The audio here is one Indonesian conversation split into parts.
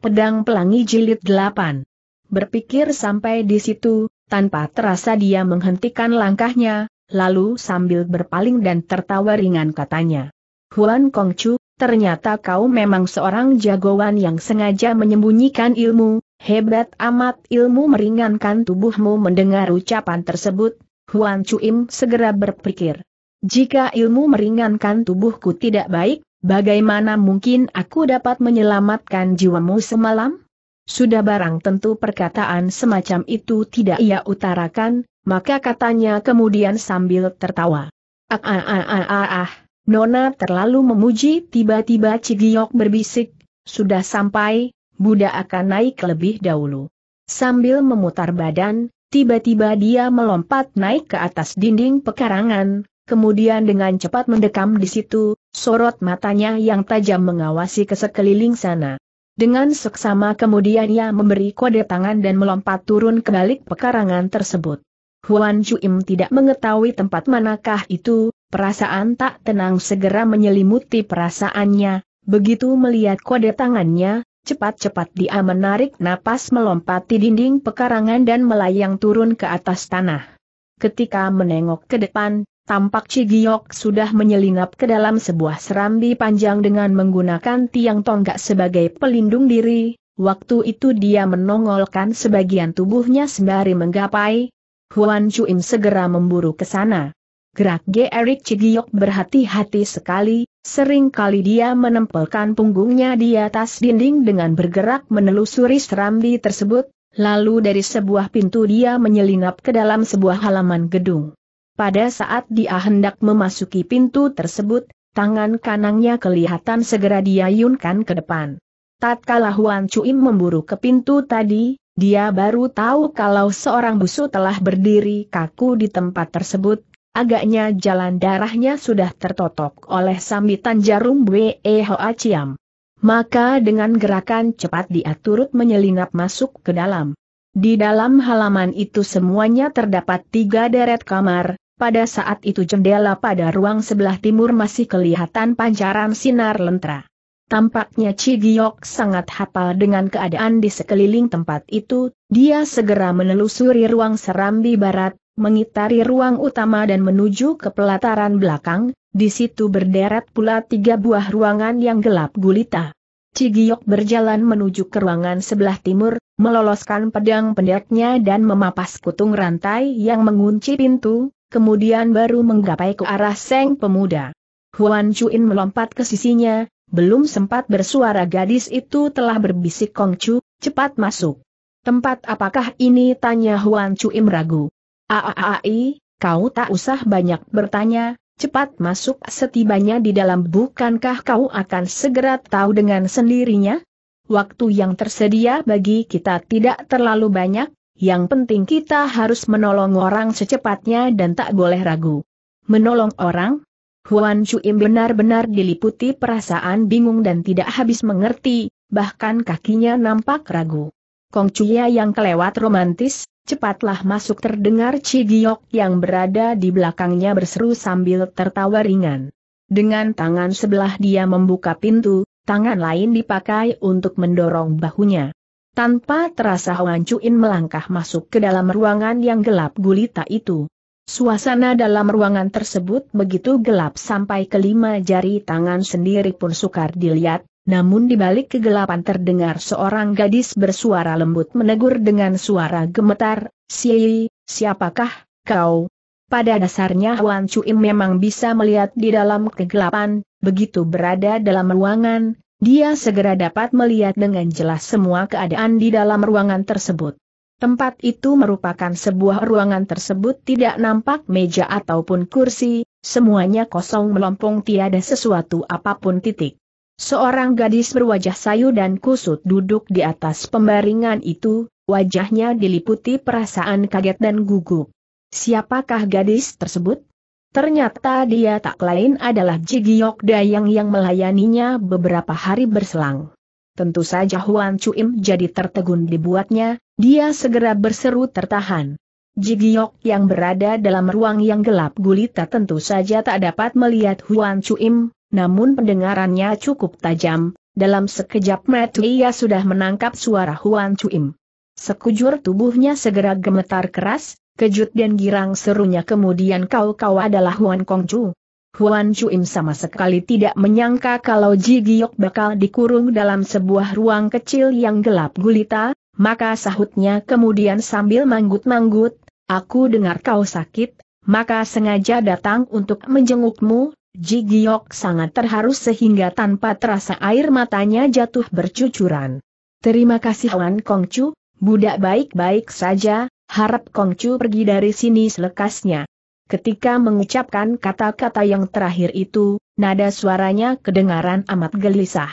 Pedang Pelangi Jilid 8 Berpikir sampai di situ, tanpa terasa dia menghentikan langkahnya, lalu sambil berpaling dan tertawa ringan katanya. Huan Kongcu, ternyata kau memang seorang jagoan yang sengaja menyembunyikan ilmu, hebat amat ilmu meringankan tubuhmu mendengar ucapan tersebut, Huan Chuim segera berpikir. Jika ilmu meringankan tubuhku tidak baik, Bagaimana mungkin aku dapat menyelamatkan jiwamu semalam? Sudah barang tentu perkataan semacam itu tidak ia utarakan, maka katanya kemudian sambil tertawa. Ah ah ah ah ah ah, Nona terlalu memuji tiba-tiba Cigiok berbisik, sudah sampai, Buddha akan naik lebih dahulu. Sambil memutar badan, tiba-tiba dia melompat naik ke atas dinding pekarangan, kemudian dengan cepat mendekam di situ, sorot matanya yang tajam mengawasi ke sekeliling sana. Dengan seksama kemudian ia memberi kode tangan dan melompat turun ke balik pekarangan tersebut. Huan Chuim tidak mengetahui tempat manakah itu, perasaan tak tenang segera menyelimuti perasaannya, begitu melihat kode tangannya, cepat-cepat dia menarik napas melompati dinding pekarangan dan melayang turun ke atas tanah. Ketika menengok ke depan, tampak Cigiok sudah menyelinap ke dalam sebuah serambi panjang dengan menggunakan tiang tonggak sebagai pelindung diri. Waktu itu dia menongolkan sebagian tubuhnya sembari menggapai. Huan Chuim segera memburu ke sana. Gerak G. Erik Cigiok berhati-hati sekali, sering kali dia menempelkan punggungnya di atas dinding dengan bergerak menelusuri serambi tersebut, lalu dari sebuah pintu dia menyelinap ke dalam sebuah halaman gedung. Pada saat dia hendak memasuki pintu tersebut, tangan kanannya kelihatan segera diayunkan ke depan. Tatkala Huan Chuim memburu ke pintu tadi, dia baru tahu kalau seorang busu telah berdiri kaku di tempat tersebut, agaknya jalan darahnya sudah tertotok oleh sambitan jarum Wee Hoa Chiam. Maka dengan gerakan cepat dia turut menyelinap masuk ke dalam. Di dalam halaman itu semuanya terdapat tiga deret kamar, pada saat itu jendela pada ruang sebelah timur masih kelihatan pancaran sinar lentera. Tampaknya Cigiok sangat hafal dengan keadaan di sekeliling tempat itu, dia segera menelusuri ruang serambi barat, mengitari ruang utama dan menuju ke pelataran belakang, di situ berderet pula tiga buah ruangan yang gelap gulita. Cigiok berjalan menuju ke ruangan sebelah timur, meloloskan pedang pendeknya dan memapas kutung rantai yang mengunci pintu, kemudian baru menggapai ke arah Seng Pemuda. Huan Chuin melompat ke sisinya, belum sempat bersuara gadis itu telah berbisik Kong Chu, cepat masuk. Tempat apakah ini tanya Huan Chuin ragu. Aaai, kau tak usah banyak bertanya, cepat masuk setibanya di dalam bukankah kau akan segera tahu dengan sendirinya? Waktu yang tersedia bagi kita tidak terlalu banyak, yang penting kita harus menolong orang secepatnya dan tak boleh ragu. Menolong orang? Huan Chuim benar-benar diliputi perasaan bingung dan tidak habis mengerti, bahkan kakinya nampak ragu. Kong Chuya yang kelewat romantis, cepatlah masuk terdengar Cigiok yang berada di belakangnya berseru sambil tertawa ringan. Dengan tangan sebelah dia membuka pintu, tangan lain dipakai untuk mendorong bahunya. Tanpa terasa Huan Cuin melangkah masuk ke dalam ruangan yang gelap gulita itu. Suasana dalam ruangan tersebut begitu gelap sampai kelima jari tangan sendiri pun sukar dilihat, namun di balik kegelapan terdengar seorang gadis bersuara lembut menegur dengan suara gemetar, "Si, siapakah kau? Pada dasarnya Wan Cui memang bisa melihat di dalam kegelapan, begitu berada dalam ruangan, dia segera dapat melihat dengan jelas semua keadaan di dalam ruangan tersebut. Tempat itu merupakan sebuah ruangan tersebut tidak nampak meja ataupun kursi, semuanya kosong melompong tiada sesuatu apapun titik. Seorang gadis berwajah sayu dan kusut duduk di atas pembaringan itu, wajahnya diliputi perasaan kaget dan gugup. Siapakah gadis tersebut? Ternyata dia tak lain adalah Jigiok Dayang yang melayaninya beberapa hari berselang. Tentu saja Huan Chuim jadi tertegun dibuatnya, dia segera berseru tertahan. Jigiok yang berada dalam ruang yang gelap gulita tentu saja tak dapat melihat Huan Chuim, namun pendengarannya cukup tajam, dalam sekejap mata ia sudah menangkap suara Huan Chuim. Sekujur tubuhnya segera gemetar keras, Kejut dan girang serunya kemudian kau kau adalah Huan Chu. Huan Im sama sekali tidak menyangka kalau Ji Giok bakal dikurung dalam sebuah ruang kecil yang gelap gulita, maka sahutnya kemudian sambil manggut-manggut, aku dengar kau sakit, maka sengaja datang untuk menjengukmu, Ji Giok sangat terharu sehingga tanpa terasa air matanya jatuh bercucuran. Terima kasih Huan Chu, budak baik-baik saja, harap Kongcu pergi dari sini selekasnya. Ketika mengucapkan kata-kata yang terakhir itu, nada suaranya kedengaran amat gelisah.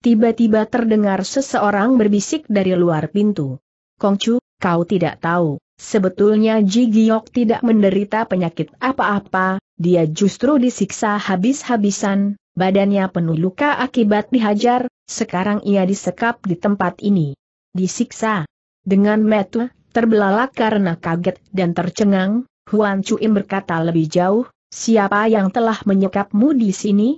Tiba-tiba terdengar seseorang berbisik dari luar pintu. Kongcu, kau tidak tahu, sebetulnya Ji Giok tidak menderita penyakit apa-apa, dia justru disiksa habis-habisan, badannya penuh luka akibat dihajar, sekarang ia disekap di tempat ini. Disiksa. Dengan metu Terbelalak karena kaget dan tercengang, Huan Chuim berkata lebih jauh, siapa yang telah menyekapmu di sini?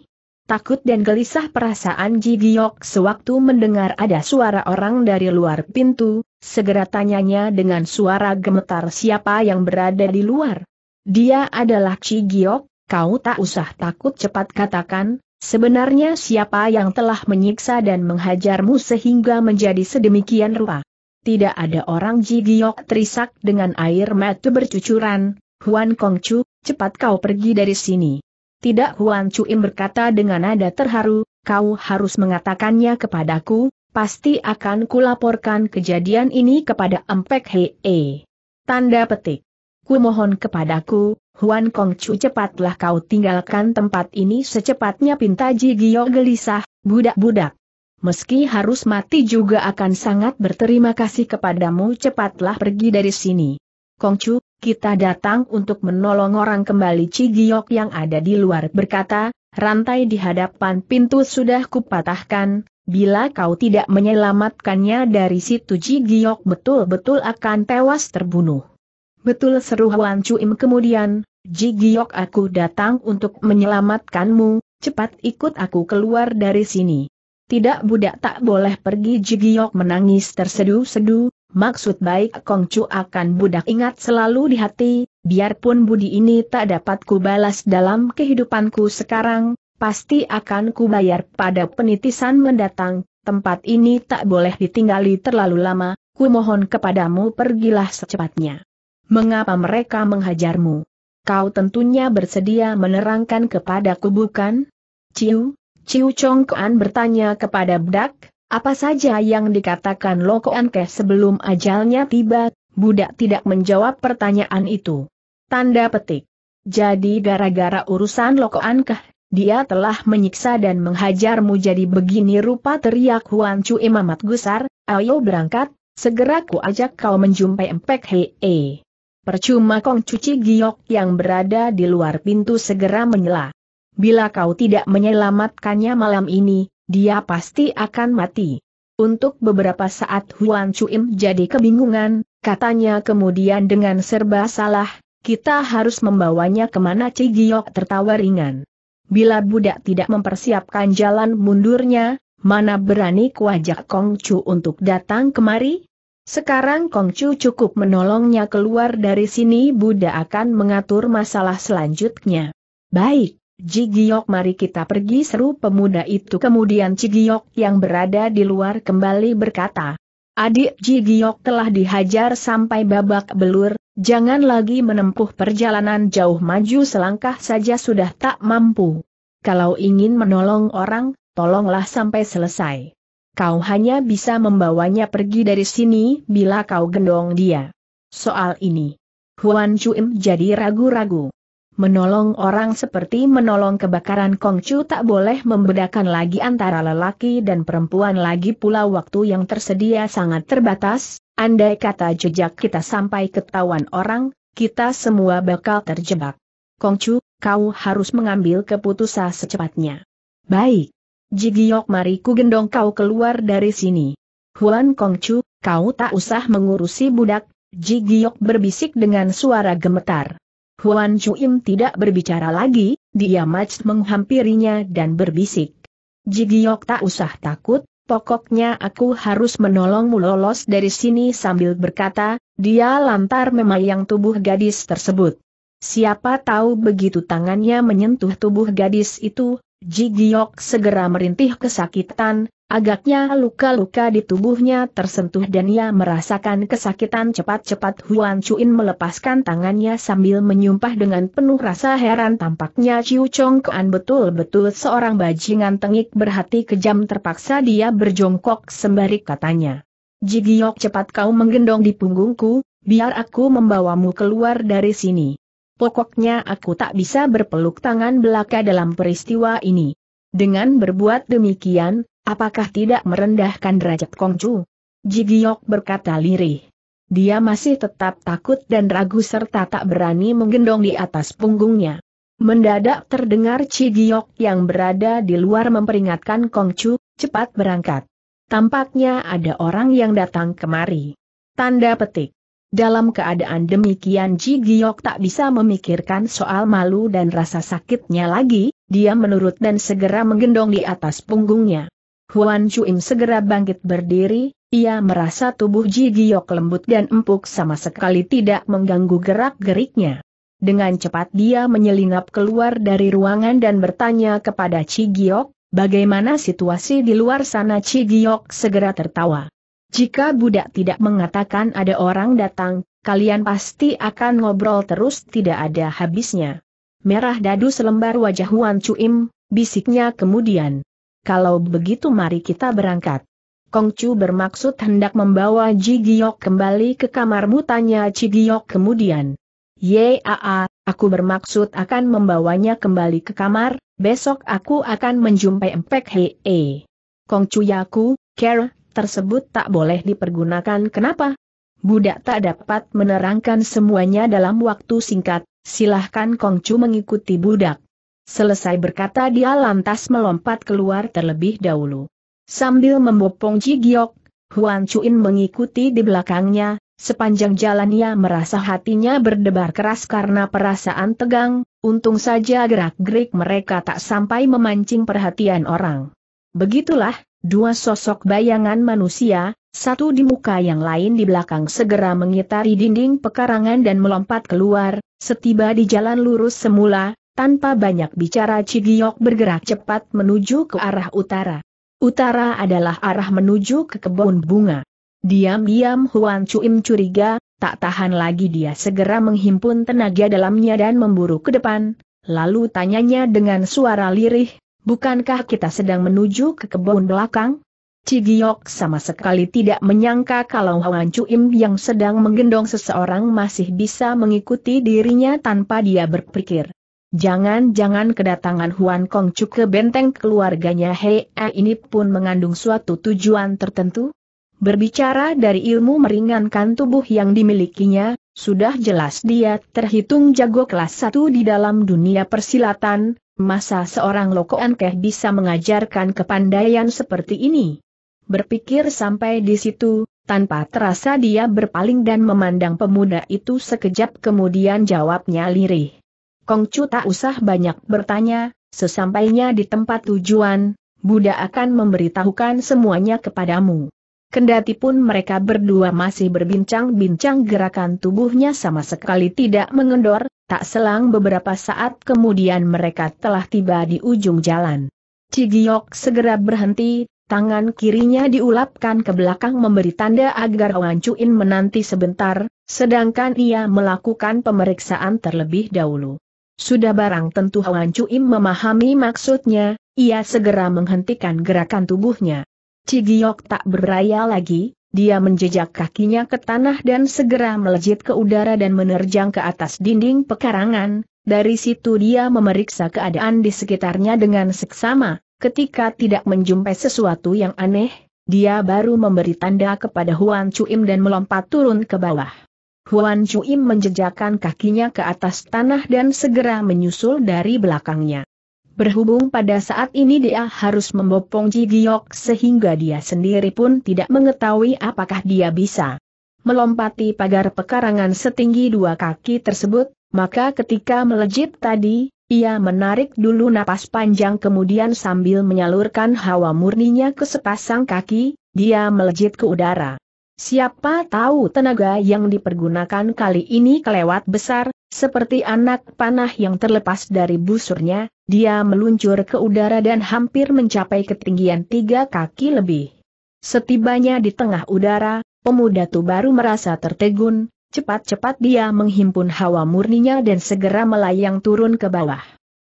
Takut dan gelisah perasaan Ji Giok sewaktu mendengar ada suara orang dari luar pintu, segera tanyanya dengan suara gemetar siapa yang berada di luar. Dia adalah Ji Giok, kau tak usah takut cepat katakan, sebenarnya siapa yang telah menyiksa dan menghajarmu sehingga menjadi sedemikian rupa tidak ada orang Jigiok terisak dengan air mata bercucuran, Huan Kongcu, cepat kau pergi dari sini. Tidak Huan Cuim berkata dengan nada terharu, kau harus mengatakannya kepadaku, pasti akan kulaporkan kejadian ini kepada Empek Hee. Tanda petik. Kumohon kepadaku, Huan Kongcu cepatlah kau tinggalkan tempat ini secepatnya pinta Jigiok gelisah, budak-budak. Meski harus mati juga akan sangat berterima kasih kepadamu cepatlah pergi dari sini. Kongcu, kita datang untuk menolong orang kembali Cigiok yang ada di luar berkata, rantai di hadapan pintu sudah kupatahkan, bila kau tidak menyelamatkannya dari situ Cigiok betul-betul akan tewas terbunuh. Betul seru Huan Cuim kemudian, Cigiok, aku datang untuk menyelamatkanmu, cepat ikut aku keluar dari sini. Tidak budak tak boleh pergi Jigiok menangis terseduh sedu maksud baik Kongcu akan budak ingat selalu di hati, biarpun budi ini tak dapat kubalas dalam kehidupanku sekarang, pasti akan kubayar pada penitisan mendatang, tempat ini tak boleh ditinggali terlalu lama, ku mohon kepadamu pergilah secepatnya. Mengapa mereka menghajarmu? Kau tentunya bersedia menerangkan kepadaku bukan? Ciu, Ciu Chong Kuan bertanya kepada Bedak, apa saja yang dikatakan Lo Kuan Ke sebelum ajalnya tiba, budak tidak menjawab pertanyaan itu. Tanda petik. Jadi gara-gara urusan Lo Kuan Ke, dia telah menyiksa dan menghajarmu jadi begini rupa teriak Huan Chu Imamat Gusar, ayo berangkat, segera ku ajak kau menjumpai Empek Hei. E. Percuma Kong Cuci Giok yang berada di luar pintu segera menyela. Bila kau tidak menyelamatkannya malam ini, dia pasti akan mati. Untuk beberapa saat Huan Chuim jadi kebingungan, katanya kemudian dengan serba salah, kita harus membawanya kemana Cigiok tertawa ringan. Bila budak tidak mempersiapkan jalan mundurnya, mana berani kuajak Kong Chu untuk datang kemari? Sekarang Kong Chu cukup menolongnya keluar dari sini Buddha akan mengatur masalah selanjutnya. Baik, Cigiok, mari kita pergi seru pemuda itu kemudian Cigiok yang berada di luar kembali berkata. Adik Cigiok telah dihajar sampai babak belur, jangan lagi menempuh perjalanan jauh maju selangkah saja sudah tak mampu. Kalau ingin menolong orang, tolonglah sampai selesai. Kau hanya bisa membawanya pergi dari sini bila kau gendong dia. Soal ini. Huan Chuim jadi ragu-ragu. Menolong orang seperti menolong kebakaran Kongcu tak boleh membedakan lagi antara lelaki dan perempuan lagi pula waktu yang tersedia sangat terbatas, andai kata jejak kita sampai ketahuan orang, kita semua bakal terjebak. Kongcu, kau harus mengambil keputusan secepatnya. Baik. Jigiok mari ku gendong kau keluar dari sini. Huan Kongcu, kau tak usah mengurusi budak, Jigiok berbisik dengan suara gemetar. Huan Chuim tidak berbicara lagi, dia maj menghampirinya dan berbisik. Jigiok tak usah takut, pokoknya aku harus menolongmu lolos dari sini sambil berkata, dia lantar memayang tubuh gadis tersebut. Siapa tahu begitu tangannya menyentuh tubuh gadis itu, Jigiok segera merintih kesakitan, Agaknya luka-luka di tubuhnya tersentuh dan ia merasakan kesakitan cepat-cepat Huan Chuin melepaskan tangannya sambil menyumpah dengan penuh rasa heran tampaknya Chiu Chong Kuan betul-betul seorang bajingan tengik berhati kejam terpaksa dia berjongkok sembari katanya. Jigiok cepat kau menggendong di punggungku, biar aku membawamu keluar dari sini. Pokoknya aku tak bisa berpeluk tangan belaka dalam peristiwa ini. Dengan berbuat demikian, Apakah tidak merendahkan derajat Kongcu? Jigiok berkata lirih. Dia masih tetap takut dan ragu serta tak berani menggendong di atas punggungnya. Mendadak terdengar Cigiok yang berada di luar memperingatkan Kongcu, cepat berangkat. Tampaknya ada orang yang datang kemari. Tanda petik. Dalam keadaan demikian Jigiok tak bisa memikirkan soal malu dan rasa sakitnya lagi, dia menurut dan segera menggendong di atas punggungnya. Huan Chuim segera bangkit berdiri, ia merasa tubuh Ji Giok lembut dan empuk sama sekali tidak mengganggu gerak-geriknya. Dengan cepat dia menyelinap keluar dari ruangan dan bertanya kepada Ji Giok, bagaimana situasi di luar sana Ji Giok segera tertawa. Jika budak tidak mengatakan ada orang datang, kalian pasti akan ngobrol terus tidak ada habisnya. Merah dadu selembar wajah Huan Cuim, bisiknya kemudian. Kalau begitu mari kita berangkat. Kongcu bermaksud hendak membawa Giok kembali ke kamar mutanya Giok kemudian. Yaa, aku bermaksud akan membawanya kembali ke kamar, besok aku akan menjumpai Empek Hee. Kongcu Yaku, care, tersebut tak boleh dipergunakan kenapa? Budak tak dapat menerangkan semuanya dalam waktu singkat, silahkan Kongcu mengikuti budak. Selesai berkata dia lantas melompat keluar terlebih dahulu. Sambil membopong Giok, Huan Chuin mengikuti di belakangnya, sepanjang jalan ia merasa hatinya berdebar keras karena perasaan tegang, untung saja gerak-gerik mereka tak sampai memancing perhatian orang. Begitulah, dua sosok bayangan manusia, satu di muka yang lain di belakang segera mengitari dinding pekarangan dan melompat keluar, setiba di jalan lurus semula, tanpa banyak bicara Cigiok bergerak cepat menuju ke arah utara. Utara adalah arah menuju ke kebun bunga. Diam-diam Huan Chuim curiga, tak tahan lagi dia segera menghimpun tenaga dalamnya dan memburu ke depan, lalu tanyanya dengan suara lirih, bukankah kita sedang menuju ke kebun belakang? Cigiok sama sekali tidak menyangka kalau Huan Chuim yang sedang menggendong seseorang masih bisa mengikuti dirinya tanpa dia berpikir. Jangan-jangan kedatangan Huan Chu ke benteng keluarganya Hei e ini pun mengandung suatu tujuan tertentu? Berbicara dari ilmu meringankan tubuh yang dimilikinya, sudah jelas dia terhitung jago kelas 1 di dalam dunia persilatan, masa seorang Loko keh bisa mengajarkan kepandaian seperti ini? Berpikir sampai di situ, tanpa terasa dia berpaling dan memandang pemuda itu sekejap kemudian jawabnya lirih. Kongcu tak usah banyak bertanya, sesampainya di tempat tujuan, Buddha akan memberitahukan semuanya kepadamu. Kendati pun mereka berdua masih berbincang-bincang gerakan tubuhnya sama sekali tidak mengendor, tak selang beberapa saat kemudian mereka telah tiba di ujung jalan. Cigiok segera berhenti, tangan kirinya diulapkan ke belakang memberi tanda agar Wan Chuin menanti sebentar, sedangkan ia melakukan pemeriksaan terlebih dahulu. Sudah barang tentu Hwan Im memahami maksudnya, ia segera menghentikan gerakan tubuhnya. Cigiok tak beraya lagi, dia menjejak kakinya ke tanah dan segera melejit ke udara dan menerjang ke atas dinding pekarangan, dari situ dia memeriksa keadaan di sekitarnya dengan seksama, ketika tidak menjumpai sesuatu yang aneh, dia baru memberi tanda kepada Huan Chu Im dan melompat turun ke bawah. Huan Chuim menjejakkan kakinya ke atas tanah dan segera menyusul dari belakangnya. Berhubung pada saat ini dia harus membopong Ji Giok sehingga dia sendiri pun tidak mengetahui apakah dia bisa melompati pagar pekarangan setinggi dua kaki tersebut, maka ketika melejit tadi, ia menarik dulu napas panjang kemudian sambil menyalurkan hawa murninya ke sepasang kaki, dia melejit ke udara. Siapa tahu tenaga yang dipergunakan kali ini kelewat besar, seperti anak panah yang terlepas dari busurnya, dia meluncur ke udara dan hampir mencapai ketinggian tiga kaki lebih. Setibanya di tengah udara, pemuda itu baru merasa tertegun, cepat-cepat dia menghimpun hawa murninya dan segera melayang turun ke bawah.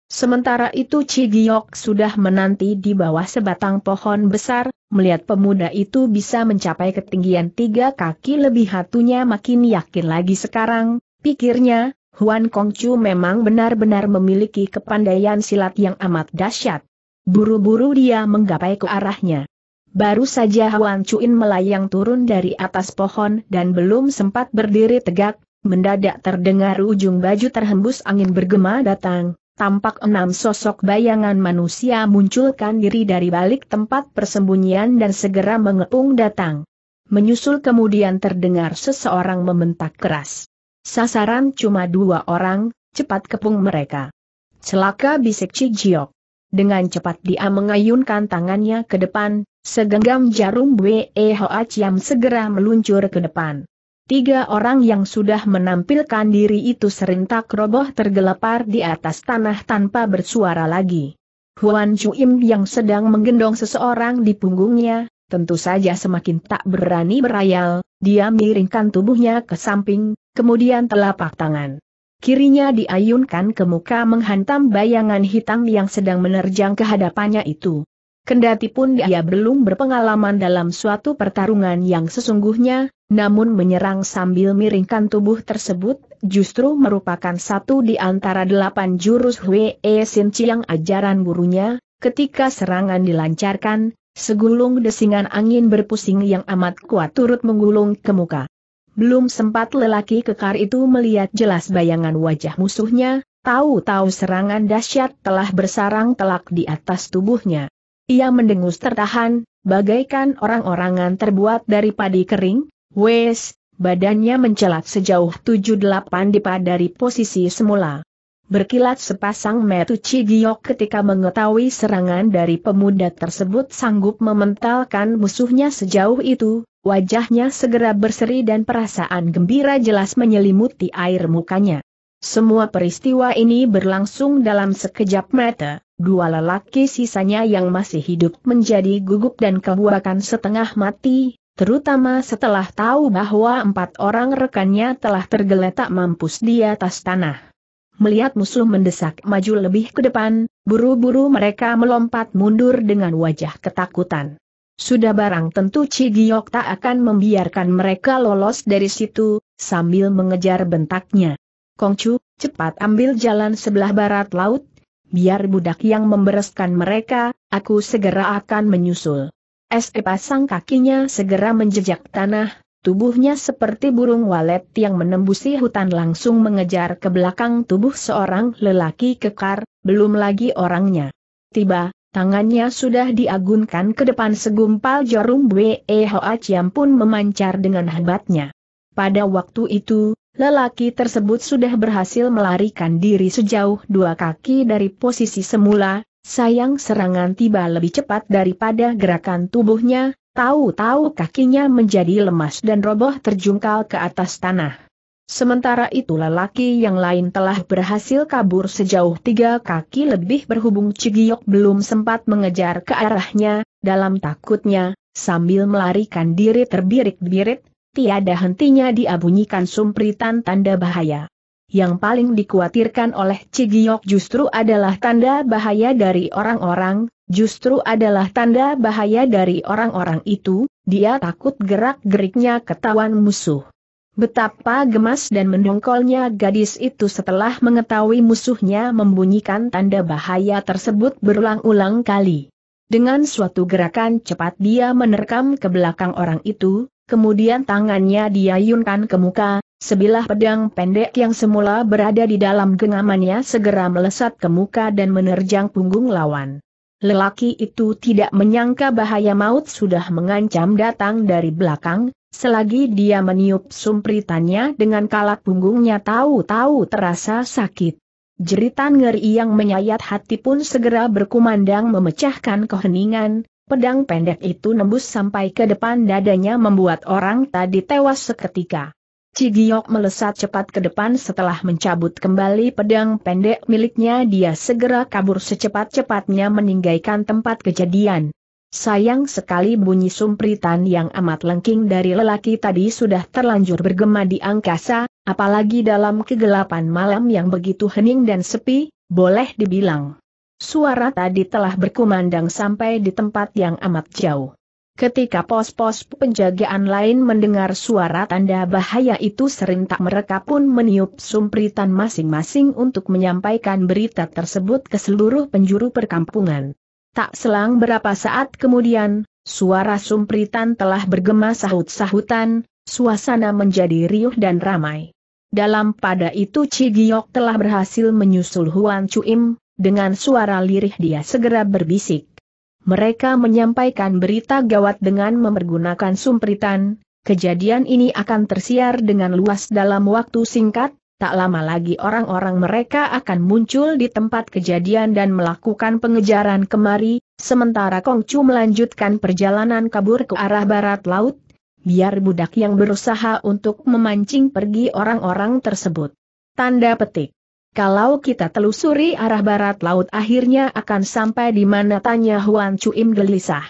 Sementara itu Cigiok sudah menanti di bawah sebatang pohon besar, melihat pemuda itu bisa mencapai ketinggian tiga kaki lebih hatunya makin yakin lagi sekarang, pikirnya, Huan Kongcu memang benar-benar memiliki kepandaian silat yang amat dahsyat. Buru-buru dia menggapai ke arahnya. Baru saja Huan Cuin melayang turun dari atas pohon dan belum sempat berdiri tegak, mendadak terdengar ujung baju terhembus angin bergema datang, tampak enam sosok bayangan manusia munculkan diri dari balik tempat persembunyian dan segera mengepung datang. Menyusul kemudian terdengar seseorang membentak keras. Sasaran cuma dua orang, cepat kepung mereka. Celaka bisik Cijiok. Dengan cepat dia mengayunkan tangannya ke depan, segenggam jarum Wee Hoa Chiam segera meluncur ke depan. Tiga orang yang sudah menampilkan diri itu serentak roboh tergelepar di atas tanah tanpa bersuara lagi. Huan Chuim yang sedang menggendong seseorang di punggungnya, tentu saja semakin tak berani berayal, dia miringkan tubuhnya ke samping, kemudian telapak tangan. Kirinya diayunkan ke muka menghantam bayangan hitam yang sedang menerjang ke hadapannya itu. Kendati pun dia belum berpengalaman dalam suatu pertarungan yang sesungguhnya, namun menyerang sambil miringkan tubuh tersebut, justru merupakan satu di antara delapan jurus Hwee Sin Chiang ajaran gurunya, ketika serangan dilancarkan, segulung desingan angin berpusing yang amat kuat turut menggulung ke muka. Belum sempat lelaki kekar itu melihat jelas bayangan wajah musuhnya, tahu-tahu serangan dahsyat telah bersarang telak di atas tubuhnya. Ia mendengus tertahan, bagaikan orang-orangan terbuat dari padi kering, wes, badannya mencelat sejauh 78 dipa dari posisi semula. Berkilat sepasang metu Cigiok ketika mengetahui serangan dari pemuda tersebut sanggup mementalkan musuhnya sejauh itu, wajahnya segera berseri dan perasaan gembira jelas menyelimuti air mukanya. Semua peristiwa ini berlangsung dalam sekejap mata. Dua lelaki sisanya yang masih hidup menjadi gugup dan kebuakan setengah mati, terutama setelah tahu bahwa empat orang rekannya telah tergeletak mampus di atas tanah. Melihat musuh mendesak maju lebih ke depan, buru-buru mereka melompat mundur dengan wajah ketakutan. Sudah barang tentu Cigiok tak akan membiarkan mereka lolos dari situ, sambil mengejar bentaknya. Kongcu, cepat ambil jalan sebelah barat laut, biar budak yang membereskan mereka, aku segera akan menyusul. SE pasang kakinya segera menjejak tanah, tubuhnya seperti burung walet yang menembusi hutan langsung mengejar ke belakang tubuh seorang lelaki kekar, belum lagi orangnya. Tiba, tangannya sudah diagunkan ke depan segumpal jarum Bwe Hoa pun memancar dengan hebatnya. Pada waktu itu, Lelaki tersebut sudah berhasil melarikan diri sejauh dua kaki dari posisi semula, sayang serangan tiba lebih cepat daripada gerakan tubuhnya, tahu-tahu kakinya menjadi lemas dan roboh terjungkal ke atas tanah. Sementara itu lelaki yang lain telah berhasil kabur sejauh tiga kaki lebih berhubung Cigiok belum sempat mengejar ke arahnya, dalam takutnya, sambil melarikan diri terbirit-birit, tiada hentinya diabunyikan sumpritan tanda bahaya. Yang paling dikhawatirkan oleh Cigiok justru adalah tanda bahaya dari orang-orang, justru adalah tanda bahaya dari orang-orang itu, dia takut gerak-geriknya ketahuan musuh. Betapa gemas dan mendongkolnya gadis itu setelah mengetahui musuhnya membunyikan tanda bahaya tersebut berulang-ulang kali. Dengan suatu gerakan cepat dia menerkam ke belakang orang itu, kemudian tangannya diayunkan ke muka, sebilah pedang pendek yang semula berada di dalam genggamannya segera melesat ke muka dan menerjang punggung lawan. Lelaki itu tidak menyangka bahaya maut sudah mengancam datang dari belakang, selagi dia meniup sumpritannya dengan kalak punggungnya tahu-tahu terasa sakit. Jeritan ngeri yang menyayat hati pun segera berkumandang memecahkan keheningan, Pedang pendek itu nembus sampai ke depan dadanya membuat orang tadi tewas seketika. Cigiok melesat cepat ke depan setelah mencabut kembali pedang pendek miliknya dia segera kabur secepat-cepatnya meninggalkan tempat kejadian. Sayang sekali bunyi sumpritan yang amat lengking dari lelaki tadi sudah terlanjur bergema di angkasa, apalagi dalam kegelapan malam yang begitu hening dan sepi, boleh dibilang Suara tadi telah berkumandang sampai di tempat yang amat jauh. Ketika pos-pos penjagaan lain mendengar suara tanda bahaya itu serentak mereka pun meniup sumpritan masing-masing untuk menyampaikan berita tersebut ke seluruh penjuru perkampungan. Tak selang berapa saat kemudian, suara sumpritan telah bergema sahut-sahutan, suasana menjadi riuh dan ramai. Dalam pada itu Cigiok telah berhasil menyusul Huan Chuim, dengan suara lirih dia segera berbisik. Mereka menyampaikan berita gawat dengan mempergunakan sumpritan, kejadian ini akan tersiar dengan luas dalam waktu singkat, tak lama lagi orang-orang mereka akan muncul di tempat kejadian dan melakukan pengejaran kemari, sementara Kongcu melanjutkan perjalanan kabur ke arah barat laut, biar budak yang berusaha untuk memancing pergi orang-orang tersebut. Tanda petik. Kalau kita telusuri arah barat laut akhirnya akan sampai di mana tanya Huan Chuim gelisah.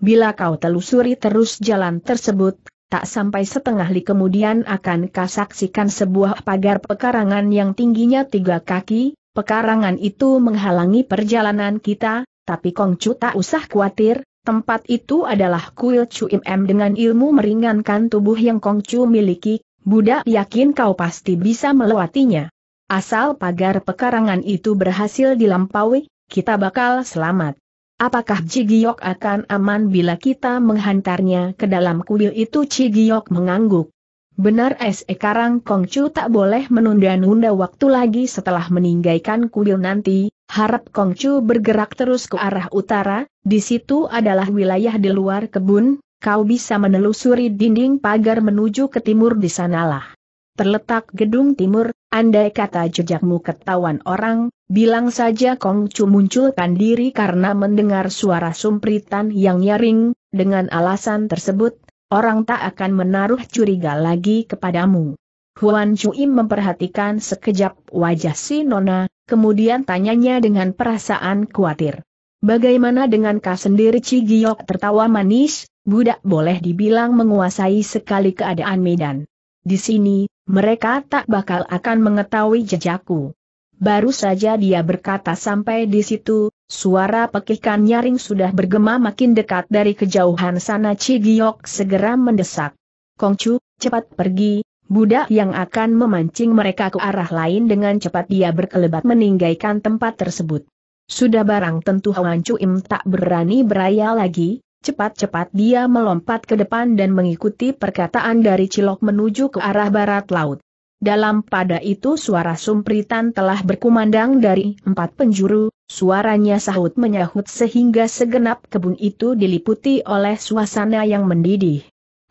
Bila kau telusuri terus jalan tersebut, tak sampai setengah li kemudian akan kasaksikan sebuah pagar pekarangan yang tingginya tiga kaki, pekarangan itu menghalangi perjalanan kita, tapi Kongcu tak usah khawatir, tempat itu adalah kuil Chuim M dengan ilmu meringankan tubuh yang Kongcu miliki, budak yakin kau pasti bisa melewatinya. Asal pagar pekarangan itu berhasil dilampaui, kita bakal selamat. Apakah Cigiok akan aman bila kita menghantarnya ke dalam kuil itu Cigiok mengangguk. Benar S.E. Karang Kongcu tak boleh menunda-nunda waktu lagi setelah meninggalkan kuil nanti, harap Kongcu bergerak terus ke arah utara, di situ adalah wilayah di luar kebun, kau bisa menelusuri dinding pagar menuju ke timur di sanalah terletak gedung timur, andai kata jejakmu ketahuan orang, bilang saja Kong Chu munculkan diri karena mendengar suara sumpritan yang nyaring, dengan alasan tersebut, orang tak akan menaruh curiga lagi kepadamu. Huan Chuim memperhatikan sekejap wajah si Nona, kemudian tanyanya dengan perasaan khawatir. Bagaimana dengan kau sendiri Ci Giok tertawa manis, budak boleh dibilang menguasai sekali keadaan Medan. Di sini, mereka tak bakal akan mengetahui jejakku. Baru saja dia berkata sampai di situ, suara pekikan nyaring sudah bergema makin dekat dari kejauhan sana Cigiok segera mendesak. Kongcu, cepat pergi, budak yang akan memancing mereka ke arah lain dengan cepat dia berkelebat meninggalkan tempat tersebut. Sudah barang tentu Hwan Cuim tak berani beraya lagi, Cepat-cepat dia melompat ke depan dan mengikuti perkataan dari Cilok menuju ke arah barat laut. Dalam pada itu suara sumpritan telah berkumandang dari empat penjuru, suaranya sahut menyahut sehingga segenap kebun itu diliputi oleh suasana yang mendidih.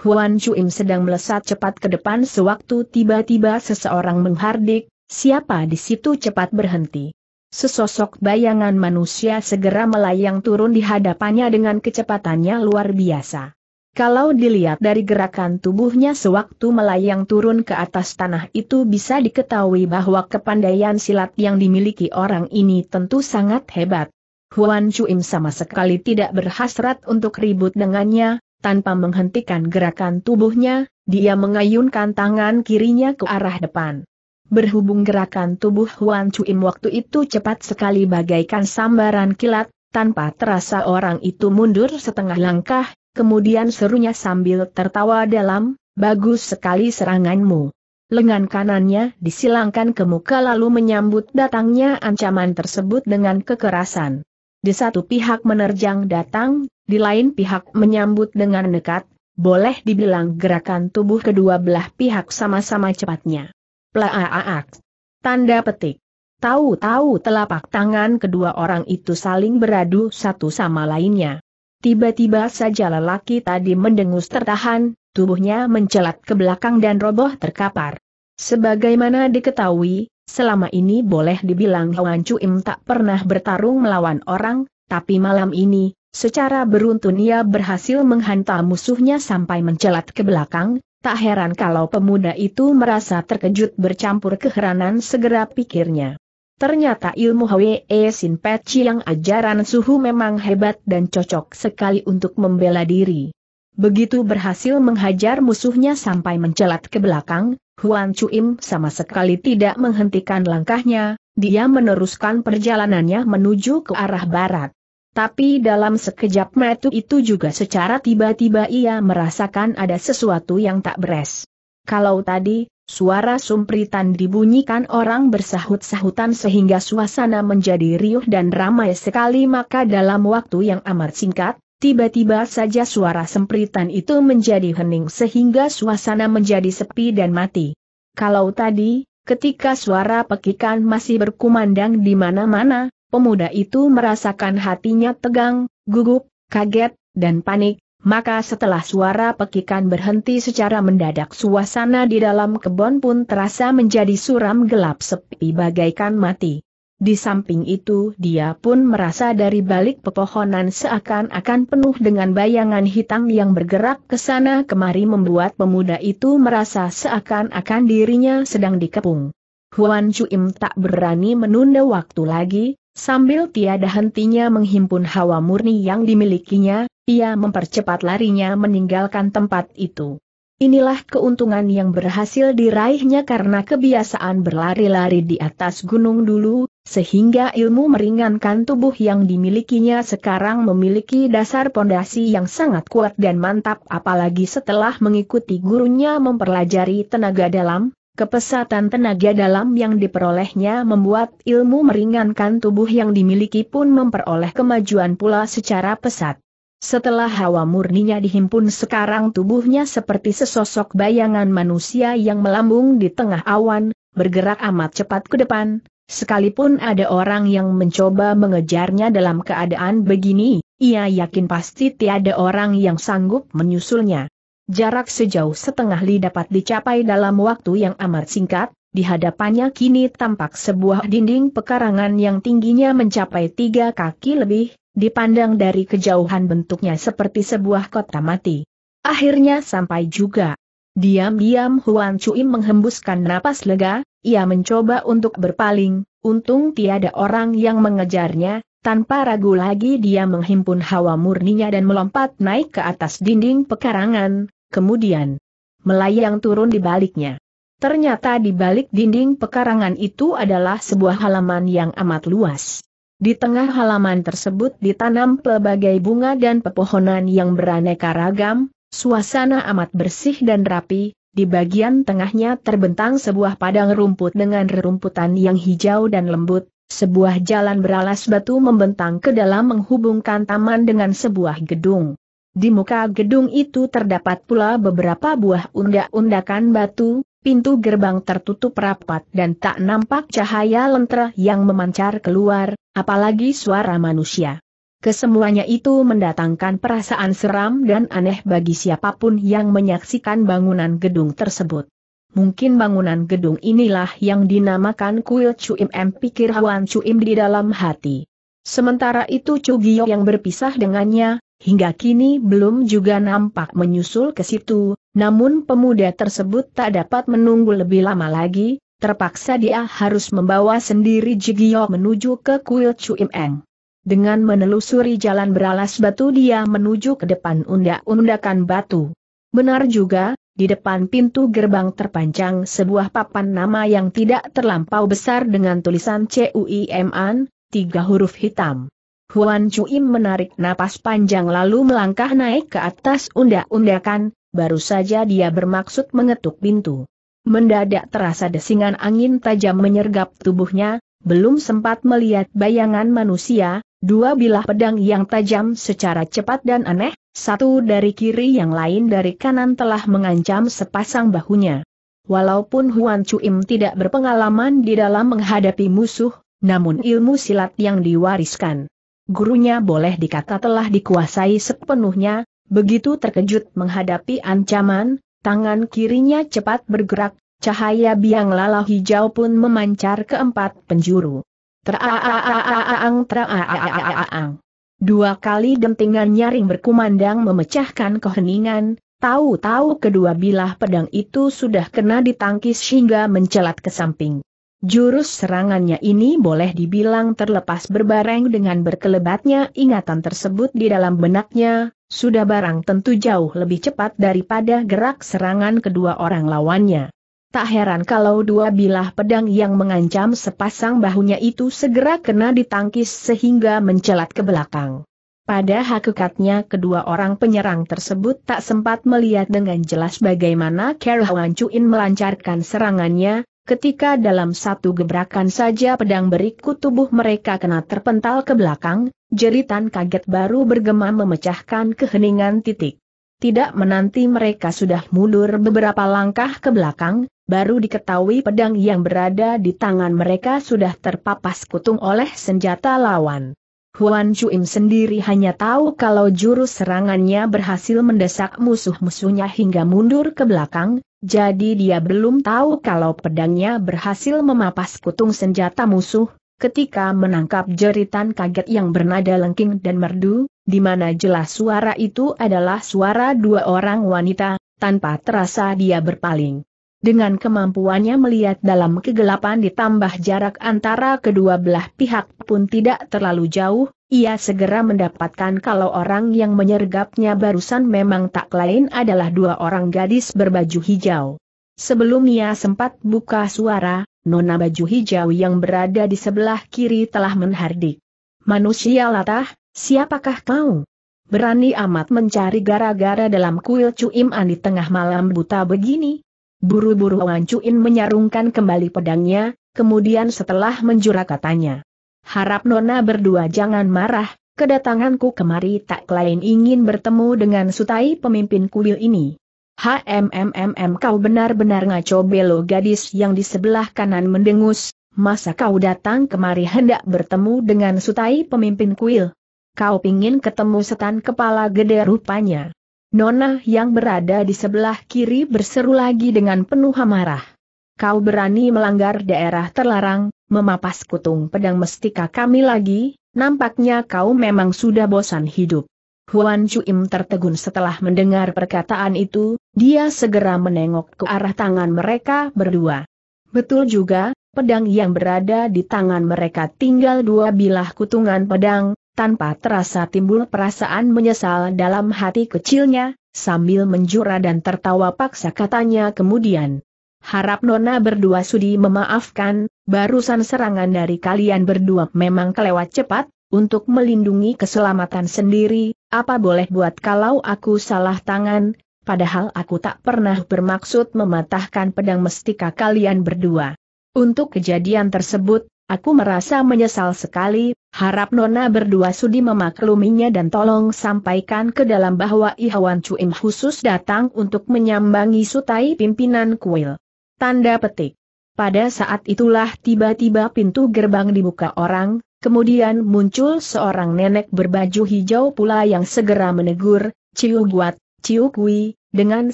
Huan Chuim sedang melesat cepat ke depan sewaktu tiba-tiba seseorang menghardik, siapa di situ cepat berhenti. Sesosok bayangan manusia segera melayang turun di hadapannya dengan kecepatannya luar biasa. Kalau dilihat dari gerakan tubuhnya sewaktu melayang turun ke atas tanah itu bisa diketahui bahwa kepandaian silat yang dimiliki orang ini tentu sangat hebat. Huan Chuim sama sekali tidak berhasrat untuk ribut dengannya, tanpa menghentikan gerakan tubuhnya, dia mengayunkan tangan kirinya ke arah depan. Berhubung gerakan tubuh Huan Chuim waktu itu cepat sekali bagaikan sambaran kilat, tanpa terasa orang itu mundur setengah langkah, kemudian serunya sambil tertawa dalam, bagus sekali seranganmu. Lengan kanannya disilangkan ke muka lalu menyambut datangnya ancaman tersebut dengan kekerasan. Di satu pihak menerjang datang, di lain pihak menyambut dengan nekat, boleh dibilang gerakan tubuh kedua belah pihak sama-sama cepatnya. Plaaak. Tanda petik. Tahu-tahu telapak tangan kedua orang itu saling beradu satu sama lainnya. Tiba-tiba saja lelaki tadi mendengus tertahan, tubuhnya mencelat ke belakang dan roboh terkapar. Sebagaimana diketahui, selama ini boleh dibilang Hoan Im tak pernah bertarung melawan orang, tapi malam ini, secara beruntun ia berhasil menghantam musuhnya sampai mencelat ke belakang, Tak heran kalau pemuda itu merasa terkejut bercampur keheranan segera pikirnya. Ternyata ilmu Hwe e Sin Peci yang ajaran suhu memang hebat dan cocok sekali untuk membela diri. Begitu berhasil menghajar musuhnya sampai mencelat ke belakang, Huan Chuim sama sekali tidak menghentikan langkahnya, dia meneruskan perjalanannya menuju ke arah barat. Tapi dalam sekejap metu itu juga secara tiba-tiba ia merasakan ada sesuatu yang tak beres. Kalau tadi, suara sumpritan dibunyikan orang bersahut-sahutan sehingga suasana menjadi riuh dan ramai sekali maka dalam waktu yang amat singkat, tiba-tiba saja suara sempritan itu menjadi hening sehingga suasana menjadi sepi dan mati. Kalau tadi, ketika suara pekikan masih berkumandang di mana-mana, Pemuda itu merasakan hatinya tegang, gugup, kaget, dan panik, maka setelah suara pekikan berhenti secara mendadak suasana di dalam kebun pun terasa menjadi suram gelap sepi bagaikan mati. Di samping itu dia pun merasa dari balik pepohonan seakan-akan penuh dengan bayangan hitam yang bergerak ke sana kemari membuat pemuda itu merasa seakan-akan dirinya sedang dikepung. Huan Chuim tak berani menunda waktu lagi, Sambil tiada hentinya menghimpun hawa murni yang dimilikinya, ia mempercepat larinya meninggalkan tempat itu. Inilah keuntungan yang berhasil diraihnya karena kebiasaan berlari-lari di atas gunung dulu, sehingga ilmu meringankan tubuh yang dimilikinya sekarang memiliki dasar pondasi yang sangat kuat dan mantap apalagi setelah mengikuti gurunya mempelajari tenaga dalam, Kepesatan tenaga dalam yang diperolehnya membuat ilmu meringankan tubuh yang dimiliki pun memperoleh kemajuan pula secara pesat. Setelah hawa murninya dihimpun sekarang tubuhnya seperti sesosok bayangan manusia yang melambung di tengah awan, bergerak amat cepat ke depan, sekalipun ada orang yang mencoba mengejarnya dalam keadaan begini, ia yakin pasti tiada orang yang sanggup menyusulnya. Jarak sejauh setengah li dapat dicapai dalam waktu yang amat singkat, di hadapannya kini tampak sebuah dinding pekarangan yang tingginya mencapai tiga kaki lebih, dipandang dari kejauhan bentuknya seperti sebuah kota mati. Akhirnya sampai juga. Diam-diam Huan Chui menghembuskan napas lega, ia mencoba untuk berpaling, untung tiada orang yang mengejarnya, tanpa ragu lagi dia menghimpun hawa murninya dan melompat naik ke atas dinding pekarangan, kemudian melayang turun di baliknya. Ternyata di balik dinding pekarangan itu adalah sebuah halaman yang amat luas. Di tengah halaman tersebut ditanam pelbagai bunga dan pepohonan yang beraneka ragam, suasana amat bersih dan rapi, di bagian tengahnya terbentang sebuah padang rumput dengan rerumputan yang hijau dan lembut, sebuah jalan beralas batu membentang ke dalam menghubungkan taman dengan sebuah gedung. Di muka gedung itu terdapat pula beberapa buah undak-undakan batu, pintu gerbang tertutup rapat dan tak nampak cahaya lentera yang memancar keluar, apalagi suara manusia. Kesemuanya itu mendatangkan perasaan seram dan aneh bagi siapapun yang menyaksikan bangunan gedung tersebut. Mungkin bangunan gedung inilah yang dinamakan kuil Cuim M pikir Hwan Cuim di dalam hati. Sementara itu Chu Gio yang berpisah dengannya, hingga kini belum juga nampak menyusul ke situ, namun pemuda tersebut tak dapat menunggu lebih lama lagi, terpaksa dia harus membawa sendiri Jigio menuju ke kuil Cuim Eng. Dengan menelusuri jalan beralas batu dia menuju ke depan undak-undakan batu. Benar juga, di depan pintu gerbang terpanjang sebuah papan nama yang tidak terlampau besar dengan tulisan CUIMAN, tiga huruf hitam. Huan Chuim menarik napas panjang lalu melangkah naik ke atas undak-undakan, baru saja dia bermaksud mengetuk pintu. Mendadak terasa desingan angin tajam menyergap tubuhnya, belum sempat melihat bayangan manusia, dua bilah pedang yang tajam secara cepat dan aneh, satu dari kiri yang lain dari kanan telah mengancam sepasang bahunya. Walaupun Huan Chuim tidak berpengalaman di dalam menghadapi musuh, namun ilmu silat yang diwariskan. Gurunya boleh dikata telah dikuasai sepenuhnya, begitu terkejut menghadapi ancaman, tangan kirinya cepat bergerak, Cahaya biang lala hijau pun memancar ke empat penjuru. Teraaang teraaang. Dua kali dentingan nyaring berkumandang memecahkan keheningan, tahu-tahu kedua bilah pedang itu sudah kena ditangkis hingga mencelat ke samping. Jurus serangannya ini boleh dibilang terlepas berbareng dengan berkelebatnya ingatan tersebut di dalam benaknya, sudah barang tentu jauh lebih cepat daripada gerak serangan kedua orang lawannya. Tak heran kalau dua bilah pedang yang mengancam sepasang bahunya itu segera kena ditangkis sehingga mencelat ke belakang. Pada hakikatnya kedua orang penyerang tersebut tak sempat melihat dengan jelas bagaimana Carol Wancuin melancarkan serangannya, ketika dalam satu gebrakan saja pedang berikut tubuh mereka kena terpental ke belakang, jeritan kaget baru bergema memecahkan keheningan titik. Tidak menanti mereka sudah mundur beberapa langkah ke belakang, baru diketahui pedang yang berada di tangan mereka sudah terpapas kutung oleh senjata lawan. Huan Chuim sendiri hanya tahu kalau jurus serangannya berhasil mendesak musuh-musuhnya hingga mundur ke belakang, jadi dia belum tahu kalau pedangnya berhasil memapas kutung senjata musuh, ketika menangkap jeritan kaget yang bernada lengking dan merdu, di mana jelas suara itu adalah suara dua orang wanita, tanpa terasa dia berpaling. Dengan kemampuannya melihat dalam kegelapan ditambah jarak antara kedua belah pihak pun tidak terlalu jauh, ia segera mendapatkan kalau orang yang menyergapnya barusan memang tak lain adalah dua orang gadis berbaju hijau. Sebelum ia sempat buka suara, nona baju hijau yang berada di sebelah kiri telah menhardik. Manusia latah, siapakah kau? Berani amat mencari gara-gara dalam kuil cuiman di tengah malam buta begini? Buru-buru Wan Cuin menyarungkan kembali pedangnya, kemudian setelah menjura katanya. Harap Nona berdua jangan marah, kedatanganku kemari tak lain ingin bertemu dengan sutai pemimpin kuil ini. HMMMM kau benar-benar ngaco belo gadis yang di sebelah kanan mendengus, masa kau datang kemari hendak bertemu dengan sutai pemimpin kuil? Kau pingin ketemu setan kepala gede rupanya. Nona yang berada di sebelah kiri berseru lagi dengan penuh amarah. Kau berani melanggar daerah terlarang, memapas kutung pedang mestika kami lagi, nampaknya kau memang sudah bosan hidup. Huan Chuim tertegun setelah mendengar perkataan itu, dia segera menengok ke arah tangan mereka berdua. Betul juga, pedang yang berada di tangan mereka tinggal dua bilah kutungan pedang, tanpa terasa timbul perasaan menyesal dalam hati kecilnya, sambil menjura dan tertawa paksa katanya kemudian. Harap Nona berdua sudi memaafkan, barusan serangan dari kalian berdua memang kelewat cepat, untuk melindungi keselamatan sendiri, apa boleh buat kalau aku salah tangan, padahal aku tak pernah bermaksud mematahkan pedang mestika kalian berdua. Untuk kejadian tersebut, aku merasa menyesal sekali, Harap Nona berdua sudi memakluminya dan tolong sampaikan ke dalam bahwa Ihawan Cuim khusus datang untuk menyambangi sutai pimpinan kuil. Tanda petik. Pada saat itulah tiba-tiba pintu gerbang dibuka orang, kemudian muncul seorang nenek berbaju hijau pula yang segera menegur, Ciu Guat, Ciu Kui, dengan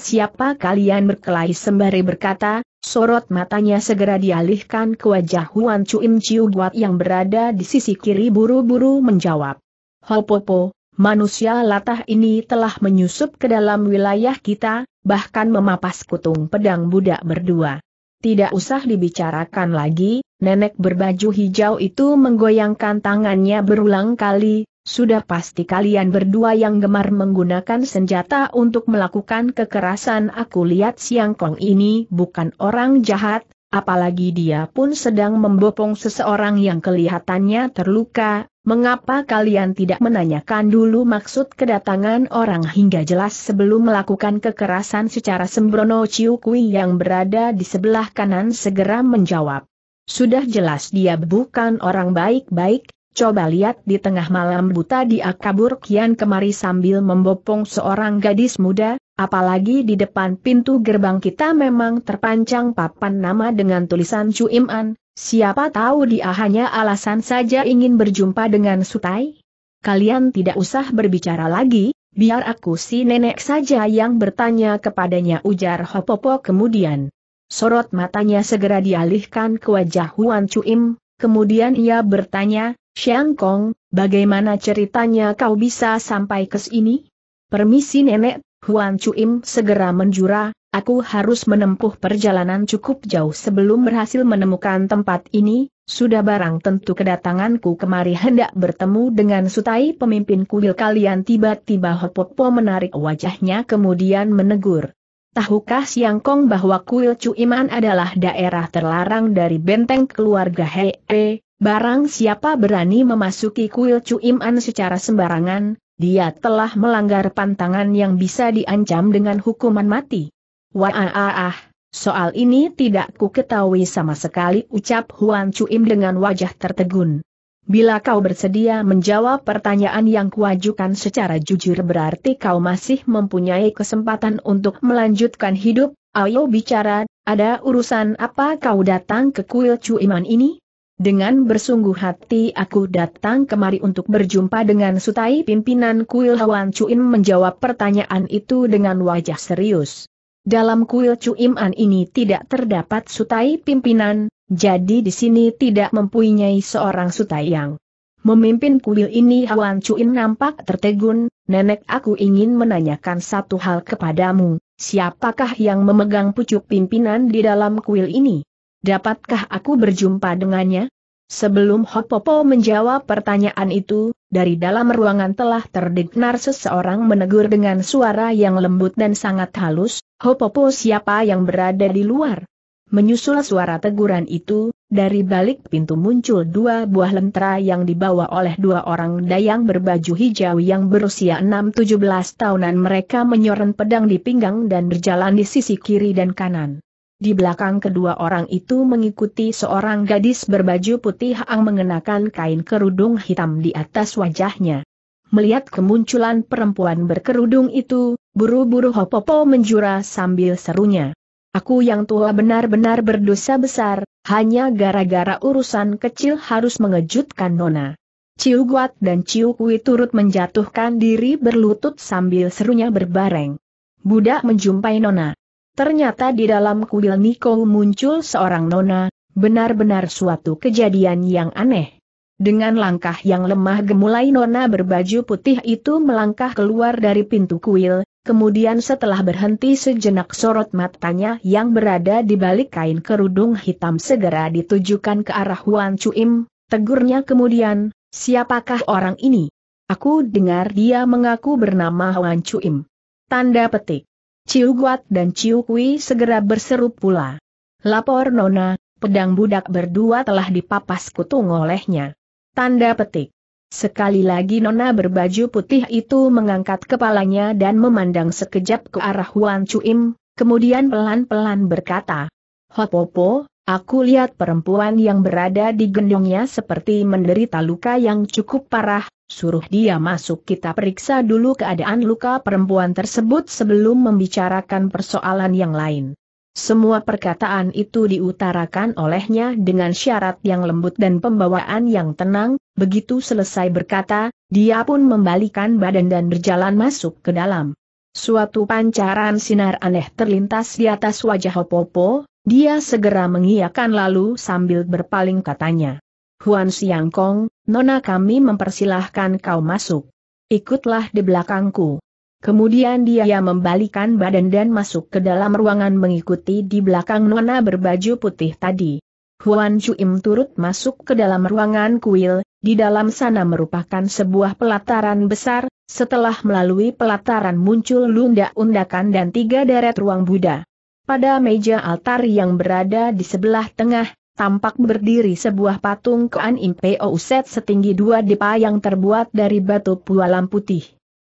siapa kalian berkelahi sembari berkata, Sorot matanya segera dialihkan ke wajah Huan Chuim Chiu Guat yang berada di sisi kiri buru-buru menjawab. Hopopo, manusia latah ini telah menyusup ke dalam wilayah kita, bahkan memapas kutung pedang budak berdua. Tidak usah dibicarakan lagi, nenek berbaju hijau itu menggoyangkan tangannya berulang kali, sudah pasti kalian berdua yang gemar menggunakan senjata untuk melakukan kekerasan aku lihat Siang Kong ini bukan orang jahat, apalagi dia pun sedang membopong seseorang yang kelihatannya terluka, mengapa kalian tidak menanyakan dulu maksud kedatangan orang hingga jelas sebelum melakukan kekerasan secara sembrono Ciu Kui yang berada di sebelah kanan segera menjawab. Sudah jelas dia bukan orang baik-baik, Coba lihat di tengah malam buta dia kabur kian kemari sambil membopong seorang gadis muda, apalagi di depan pintu gerbang kita memang terpancang papan nama dengan tulisan An, siapa tahu dia hanya alasan saja ingin berjumpa dengan Sutai? Kalian tidak usah berbicara lagi, biar aku si nenek saja yang bertanya kepadanya ujar Hopopo kemudian. Sorot matanya segera dialihkan ke wajah Huan Im, kemudian ia bertanya, Xiang Kong, bagaimana ceritanya kau bisa sampai ke sini? Permisi nenek, Huan Chuim segera menjura, aku harus menempuh perjalanan cukup jauh sebelum berhasil menemukan tempat ini, sudah barang tentu kedatanganku kemari hendak bertemu dengan sutai pemimpin kuil kalian tiba-tiba Hopopo menarik wajahnya kemudian menegur. Tahukah Siang Kong bahwa kuil Cuiman adalah daerah terlarang dari benteng keluarga Hei Hei? Barang siapa berani memasuki kuil Cuiman secara sembarangan, dia telah melanggar pantangan yang bisa diancam dengan hukuman mati. Wah soal ini tidak ku ketahui sama sekali ucap Huan Cuim dengan wajah tertegun. Bila kau bersedia menjawab pertanyaan yang kuajukan secara jujur berarti kau masih mempunyai kesempatan untuk melanjutkan hidup, ayo bicara, ada urusan apa kau datang ke kuil Cuiman ini? Dengan bersungguh hati aku datang kemari untuk berjumpa dengan Sutai pimpinan kuil Hwan Cuim menjawab pertanyaan itu dengan wajah serius. Dalam kuil Cuiman ini tidak terdapat Sutai pimpinan, jadi di sini tidak mempunyai seorang Sutai yang memimpin kuil ini Hwan Cuim nampak tertegun, nenek aku ingin menanyakan satu hal kepadamu, siapakah yang memegang pucuk pimpinan di dalam kuil ini? Dapatkah aku berjumpa dengannya? Sebelum Hopopo menjawab pertanyaan itu, dari dalam ruangan telah terdengar seseorang menegur dengan suara yang lembut dan sangat halus, Hopopo siapa yang berada di luar? Menyusul suara teguran itu, dari balik pintu muncul dua buah lentera yang dibawa oleh dua orang dayang berbaju hijau yang berusia 6-17 tahunan mereka menyoren pedang di pinggang dan berjalan di sisi kiri dan kanan. Di belakang kedua orang itu mengikuti seorang gadis berbaju putih yang mengenakan kain kerudung hitam di atas wajahnya. Melihat kemunculan perempuan berkerudung itu, buru-buru Hopopo menjura sambil serunya. Aku yang tua benar-benar berdosa besar, hanya gara-gara urusan kecil harus mengejutkan Nona. Ciu Guat dan Ciu Kui turut menjatuhkan diri berlutut sambil serunya berbareng. Budak menjumpai Nona. Ternyata di dalam kuil Niko muncul seorang nona, benar-benar suatu kejadian yang aneh. Dengan langkah yang lemah gemulai nona berbaju putih itu melangkah keluar dari pintu kuil, kemudian setelah berhenti sejenak sorot matanya yang berada di balik kain kerudung hitam segera ditujukan ke arah Huan Chuim, tegurnya kemudian, siapakah orang ini? Aku dengar dia mengaku bernama Huan Chuim. Tanda petik. Ciu Guat dan Ciu Kui segera berseru pula. Lapor Nona, pedang budak berdua telah dipapas kutung olehnya. Tanda petik. Sekali lagi Nona berbaju putih itu mengangkat kepalanya dan memandang sekejap ke arah Huan Cuim, kemudian pelan-pelan berkata, Hopopo, aku lihat perempuan yang berada di gendongnya seperti menderita luka yang cukup parah, Suruh dia masuk kita periksa dulu keadaan luka perempuan tersebut sebelum membicarakan persoalan yang lain. Semua perkataan itu diutarakan olehnya dengan syarat yang lembut dan pembawaan yang tenang, begitu selesai berkata, dia pun membalikan badan dan berjalan masuk ke dalam. Suatu pancaran sinar aneh terlintas di atas wajah Hopopo dia segera mengiyakan lalu sambil berpaling katanya. Huan Siang Kong, Nona kami mempersilahkan kau masuk. Ikutlah di belakangku. Kemudian dia membalikan badan dan masuk ke dalam ruangan mengikuti di belakang Nona berbaju putih tadi. Huan Chuim turut masuk ke dalam ruangan kuil, di dalam sana merupakan sebuah pelataran besar, setelah melalui pelataran muncul lunda undakan dan tiga deret ruang Buddha. Pada meja altar yang berada di sebelah tengah, tampak berdiri sebuah patung Im Po set setinggi dua depa yang terbuat dari batu pualam putih.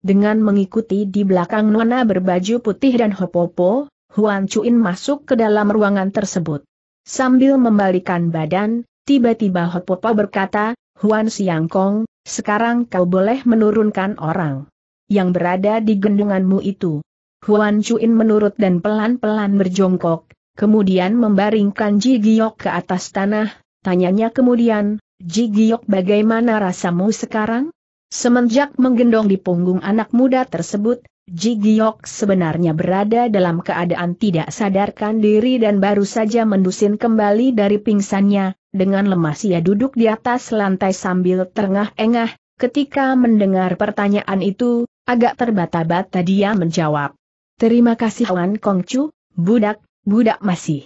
Dengan mengikuti di belakang Nona berbaju putih dan Hopopo, Huan Chuin masuk ke dalam ruangan tersebut. Sambil membalikan badan, tiba-tiba Hopopo berkata, Huan Siangkong, sekarang kau boleh menurunkan orang yang berada di gendunganmu itu. Huan Chuin menurut dan pelan-pelan berjongkok, kemudian membaringkan Ji Jigiok ke atas tanah, tanyanya kemudian, Jigiok bagaimana rasamu sekarang? Semenjak menggendong di punggung anak muda tersebut, Ji Jigiok sebenarnya berada dalam keadaan tidak sadarkan diri dan baru saja mendusin kembali dari pingsannya, dengan lemas ia duduk di atas lantai sambil terengah-engah, ketika mendengar pertanyaan itu, agak terbata-bata dia menjawab. Terima kasih Wan Kongcu, budak, Budak masih.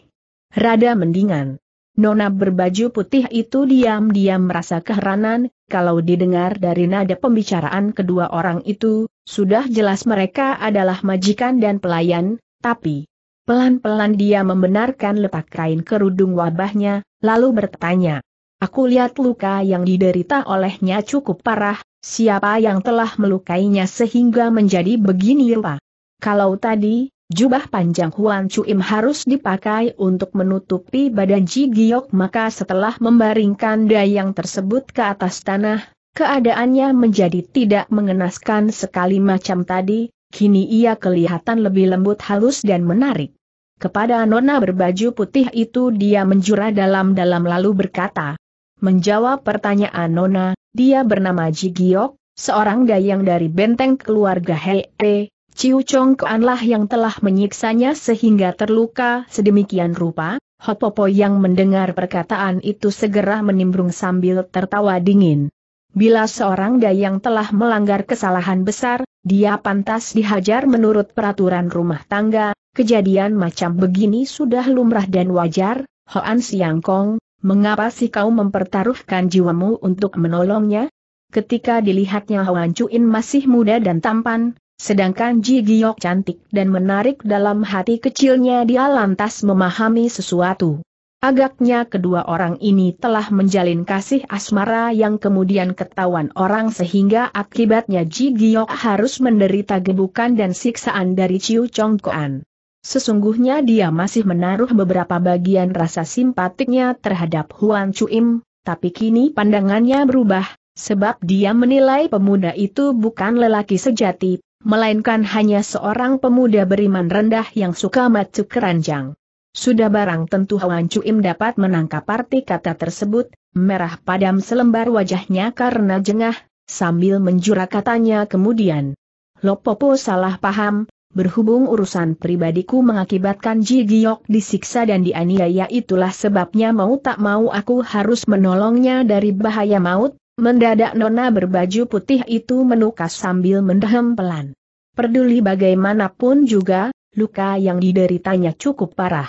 Rada mendingan. Nona berbaju putih itu diam-diam merasa keheranan, kalau didengar dari nada pembicaraan kedua orang itu, sudah jelas mereka adalah majikan dan pelayan, tapi pelan-pelan dia membenarkan letak kain kerudung wabahnya, lalu bertanya. Aku lihat luka yang diderita olehnya cukup parah, siapa yang telah melukainya sehingga menjadi begini rupa. Kalau tadi, Jubah panjang Huan Chuim harus dipakai untuk menutupi badan Ji Giok maka setelah membaringkan dayang tersebut ke atas tanah, keadaannya menjadi tidak mengenaskan sekali macam tadi, kini ia kelihatan lebih lembut halus dan menarik. Kepada nona berbaju putih itu dia menjura dalam-dalam lalu berkata. Menjawab pertanyaan nona, dia bernama Ji Giok, seorang dayang dari benteng keluarga Hei e. Ciu Chong Kuanlah yang telah menyiksanya sehingga terluka sedemikian rupa, Hopopo yang mendengar perkataan itu segera menimbrung sambil tertawa dingin. Bila seorang dayang telah melanggar kesalahan besar, dia pantas dihajar menurut peraturan rumah tangga, kejadian macam begini sudah lumrah dan wajar, Hoan Siang Kong, mengapa sih kau mempertaruhkan jiwamu untuk menolongnya? Ketika dilihatnya Hoan Cuin masih muda dan tampan, Sedangkan Ji Giok cantik dan menarik dalam hati kecilnya dia lantas memahami sesuatu. Agaknya kedua orang ini telah menjalin kasih asmara yang kemudian ketahuan orang sehingga akibatnya Ji Giok harus menderita gebukan dan siksaan dari Chiu Chong Kuan. Sesungguhnya dia masih menaruh beberapa bagian rasa simpatiknya terhadap Huan Chuim, tapi kini pandangannya berubah, sebab dia menilai pemuda itu bukan lelaki sejati, melainkan hanya seorang pemuda beriman rendah yang suka macu keranjang. Sudah barang tentu Hawan Cuim dapat menangkap arti kata tersebut, merah padam selembar wajahnya karena jengah, sambil menjura katanya kemudian. Lopopo salah paham, berhubung urusan pribadiku mengakibatkan Ji Giok disiksa dan dianiaya itulah sebabnya mau tak mau aku harus menolongnya dari bahaya maut, Mendadak nona berbaju putih itu menukas sambil mendehem pelan. Peduli bagaimanapun juga, luka yang dideritanya cukup parah.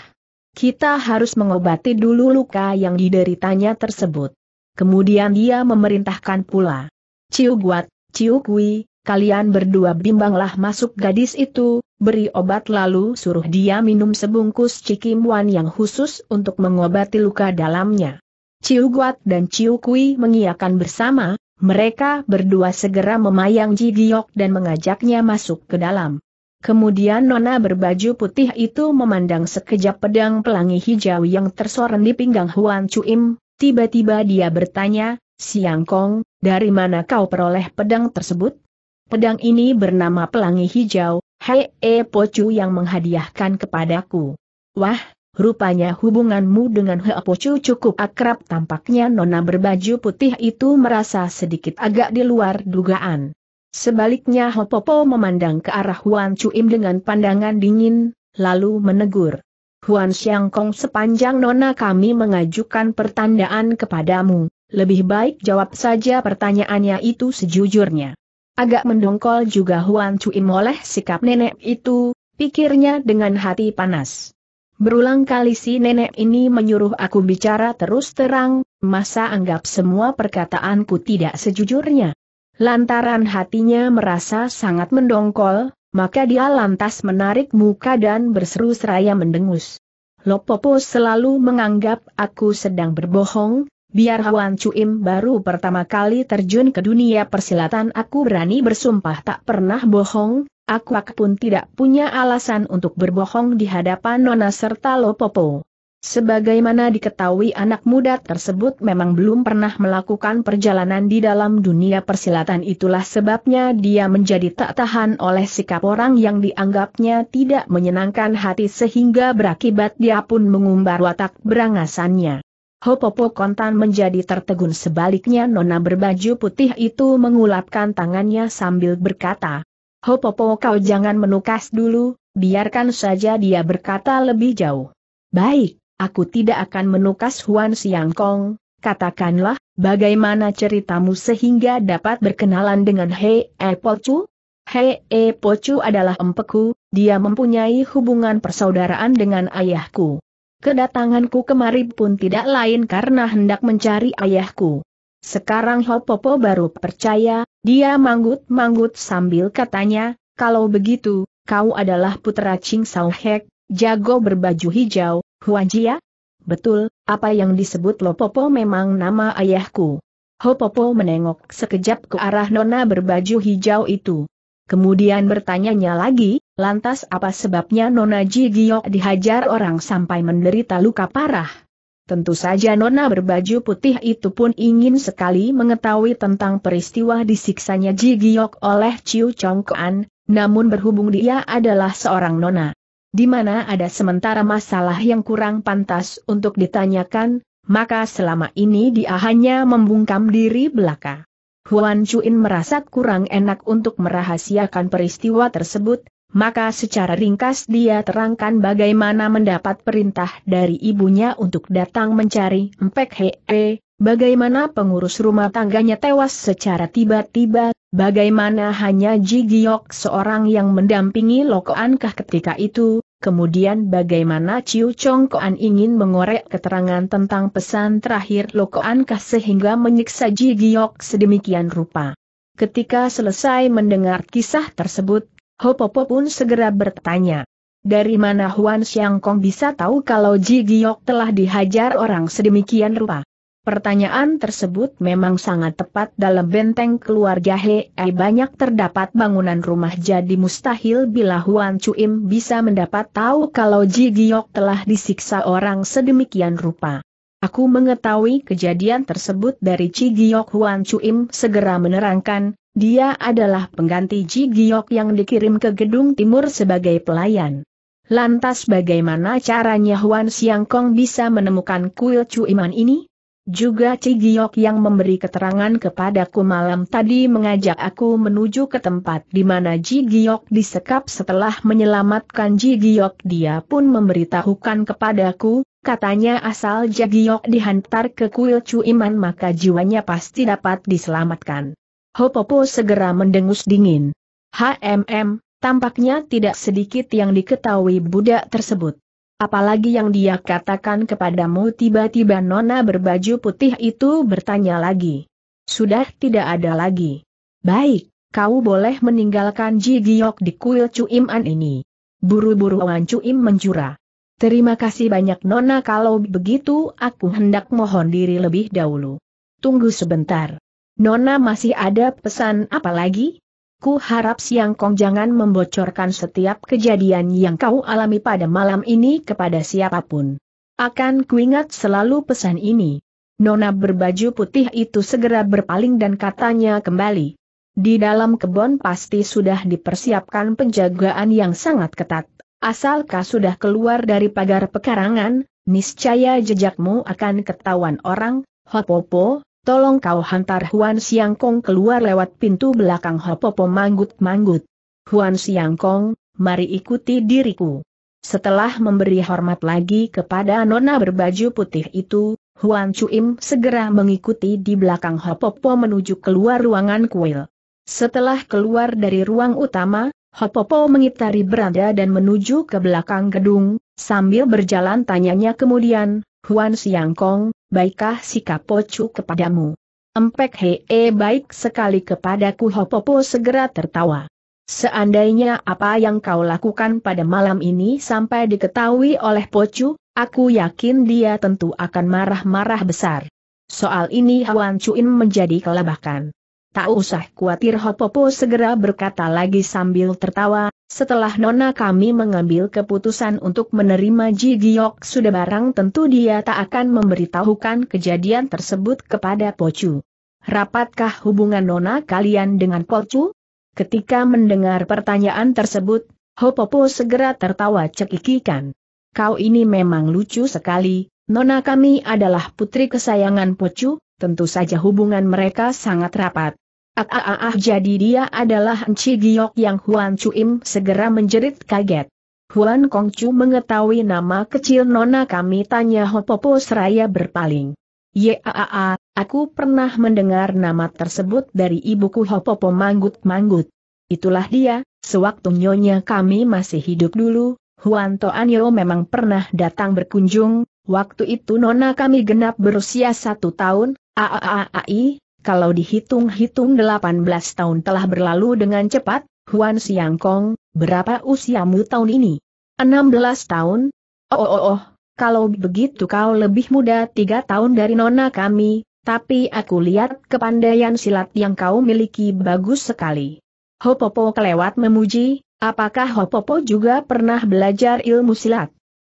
Kita harus mengobati dulu luka yang dideritanya tersebut. Kemudian dia memerintahkan pula. Ciu Guat, Ciu Kui, kalian berdua bimbanglah masuk gadis itu, beri obat lalu suruh dia minum sebungkus cikimuan yang khusus untuk mengobati luka dalamnya. Ciu Guat dan Ciu Kui mengiakan bersama, mereka berdua segera memayang Ji Giok dan mengajaknya masuk ke dalam. Kemudian nona berbaju putih itu memandang sekejap pedang pelangi hijau yang tersorot di pinggang Huan Chuim, tiba-tiba dia bertanya, Siang Kong, dari mana kau peroleh pedang tersebut? Pedang ini bernama pelangi hijau, Hei E Pocu yang menghadiahkan kepadaku. Wah, Rupanya hubunganmu dengan Heopocu cukup akrab tampaknya nona berbaju putih itu merasa sedikit agak di luar dugaan. Sebaliknya Hopopo memandang ke arah Huan Chuim dengan pandangan dingin, lalu menegur. Huan Xiangkong sepanjang nona kami mengajukan pertandaan kepadamu, lebih baik jawab saja pertanyaannya itu sejujurnya. Agak mendongkol juga Huan Chuim oleh sikap nenek itu, pikirnya dengan hati panas. Berulang kali si nenek ini menyuruh aku bicara terus terang, masa anggap semua perkataanku tidak sejujurnya. Lantaran hatinya merasa sangat mendongkol, maka dia lantas menarik muka dan berseru seraya mendengus. Lopopo selalu menganggap aku sedang berbohong, biar Hwan Cuim baru pertama kali terjun ke dunia persilatan aku berani bersumpah tak pernah bohong, aku pun tidak punya alasan untuk berbohong di hadapan Nona serta Lopopo. Sebagaimana diketahui anak muda tersebut memang belum pernah melakukan perjalanan di dalam dunia persilatan itulah sebabnya dia menjadi tak tahan oleh sikap orang yang dianggapnya tidak menyenangkan hati sehingga berakibat dia pun mengumbar watak berangasannya. Hopopo kontan menjadi tertegun sebaliknya nona berbaju putih itu mengulapkan tangannya sambil berkata, Hopopo kau jangan menukas dulu, biarkan saja dia berkata lebih jauh. Baik, aku tidak akan menukas Huan Siang Kong, katakanlah, bagaimana ceritamu sehingga dapat berkenalan dengan Hei E Chu? Hei E Chu adalah empeku, dia mempunyai hubungan persaudaraan dengan ayahku. Kedatanganku kemari pun tidak lain karena hendak mencari ayahku. Sekarang Hopopo baru percaya, dia manggut-manggut sambil katanya, kalau begitu, kau adalah putra Ching Sao Hek, jago berbaju hijau, Huan Jia? Betul, apa yang disebut Lopopo memang nama ayahku. Hopopo menengok sekejap ke arah nona berbaju hijau itu. Kemudian bertanyanya lagi, lantas apa sebabnya nona Ji Giok dihajar orang sampai menderita luka parah? Tentu saja Nona berbaju putih itu pun ingin sekali mengetahui tentang peristiwa disiksanya Ji Giok oleh Chiu Chong Kuan, namun berhubung dia adalah seorang Nona. Di mana ada sementara masalah yang kurang pantas untuk ditanyakan, maka selama ini dia hanya membungkam diri belaka. Huan Chuin merasa kurang enak untuk merahasiakan peristiwa tersebut, maka secara ringkas dia terangkan bagaimana mendapat perintah dari ibunya untuk datang mencari Mpek Hee, bagaimana pengurus rumah tangganya tewas secara tiba-tiba, bagaimana hanya Ji Giok seorang yang mendampingi Lokoan Kah ketika itu, kemudian bagaimana Ciu Chong Koan ingin mengorek keterangan tentang pesan terakhir Lokoan Kah sehingga menyiksa Ji Giok sedemikian rupa. Ketika selesai mendengar kisah tersebut, Hopopo pun segera bertanya. Dari mana Huan Xiang Kong bisa tahu kalau Ji Giok telah dihajar orang sedemikian rupa? Pertanyaan tersebut memang sangat tepat dalam benteng keluarga He. banyak terdapat bangunan rumah jadi mustahil bila Huan Chuim bisa mendapat tahu kalau Ji Giok telah disiksa orang sedemikian rupa. Aku mengetahui kejadian tersebut dari Ji Giok Huan Chuim segera menerangkan, dia adalah pengganti Ji Giok yang dikirim ke gedung timur sebagai pelayan. Lantas bagaimana caranya Huan Siang Kong bisa menemukan kuil Chu Iman ini? Juga Ji Giok yang memberi keterangan kepadaku malam tadi mengajak aku menuju ke tempat di mana Ji Giok disekap setelah menyelamatkan Ji Giok dia pun memberitahukan kepadaku, katanya asal Ji Giok dihantar ke kuil Chu Iman maka jiwanya pasti dapat diselamatkan. Hopopo segera mendengus dingin. HMM, tampaknya tidak sedikit yang diketahui budak tersebut. Apalagi yang dia katakan kepadamu tiba-tiba nona berbaju putih itu bertanya lagi. Sudah tidak ada lagi. Baik, kau boleh meninggalkan Ji Giok di kuil An ini. Buru-buru Wan Cuim menjura. Terima kasih banyak nona kalau begitu aku hendak mohon diri lebih dahulu. Tunggu sebentar. Nona masih ada pesan apa lagi? Ku harap Siang Kong jangan membocorkan setiap kejadian yang kau alami pada malam ini kepada siapapun. Akan kuingat selalu pesan ini. Nona berbaju putih itu segera berpaling dan katanya kembali. Di dalam kebun pasti sudah dipersiapkan penjagaan yang sangat ketat. Asalkah sudah keluar dari pagar pekarangan, niscaya jejakmu akan ketahuan orang, Hopopo, tolong kau hantar Huan Siangkong keluar lewat pintu belakang Hopopo manggut-manggut. Huan Siangkong, mari ikuti diriku. Setelah memberi hormat lagi kepada nona berbaju putih itu, Huan Chuim segera mengikuti di belakang Hopopo menuju keluar ruangan kuil. Setelah keluar dari ruang utama, Hopopo mengitari beranda dan menuju ke belakang gedung, sambil berjalan tanyanya kemudian, Huan Siangkong, baikkah sikap pocu kepadamu? Empek hee baik sekali kepadaku Hopopo segera tertawa. Seandainya apa yang kau lakukan pada malam ini sampai diketahui oleh pocu, aku yakin dia tentu akan marah-marah besar. Soal ini Huan Cuin menjadi kelabakan. Tak usah khawatir Hopopo segera berkata lagi sambil tertawa, setelah Nona kami mengambil keputusan untuk menerima Ji Giok sudah barang tentu dia tak akan memberitahukan kejadian tersebut kepada Pocu. Rapatkah hubungan Nona kalian dengan Pocu? Ketika mendengar pertanyaan tersebut, Hopopo segera tertawa cekikikan. Kau ini memang lucu sekali, Nona kami adalah putri kesayangan Pocu, tentu saja hubungan mereka sangat rapat. Ah, ah, ah, ah, jadi dia adalah Enci Giok yang Huan Cuim segera menjerit kaget. Huan Kongcu mengetahui nama kecil nona kami tanya Hopopo seraya berpaling. Yaa, aku pernah mendengar nama tersebut dari ibuku Hopopo manggut-manggut. Itulah dia, sewaktu nyonya kami masih hidup dulu, Huan Toanyo memang pernah datang berkunjung, waktu itu nona kami genap berusia satu tahun, Aaai, kalau dihitung-hitung 18 tahun telah berlalu dengan cepat, Huan Siangkong, berapa usiamu tahun ini? 16 tahun? Oh oh oh, oh kalau begitu kau lebih muda 3 tahun dari nona kami, tapi aku lihat kepandaian silat yang kau miliki bagus sekali. Hopopo kelewat memuji, apakah Hopopo juga pernah belajar ilmu silat?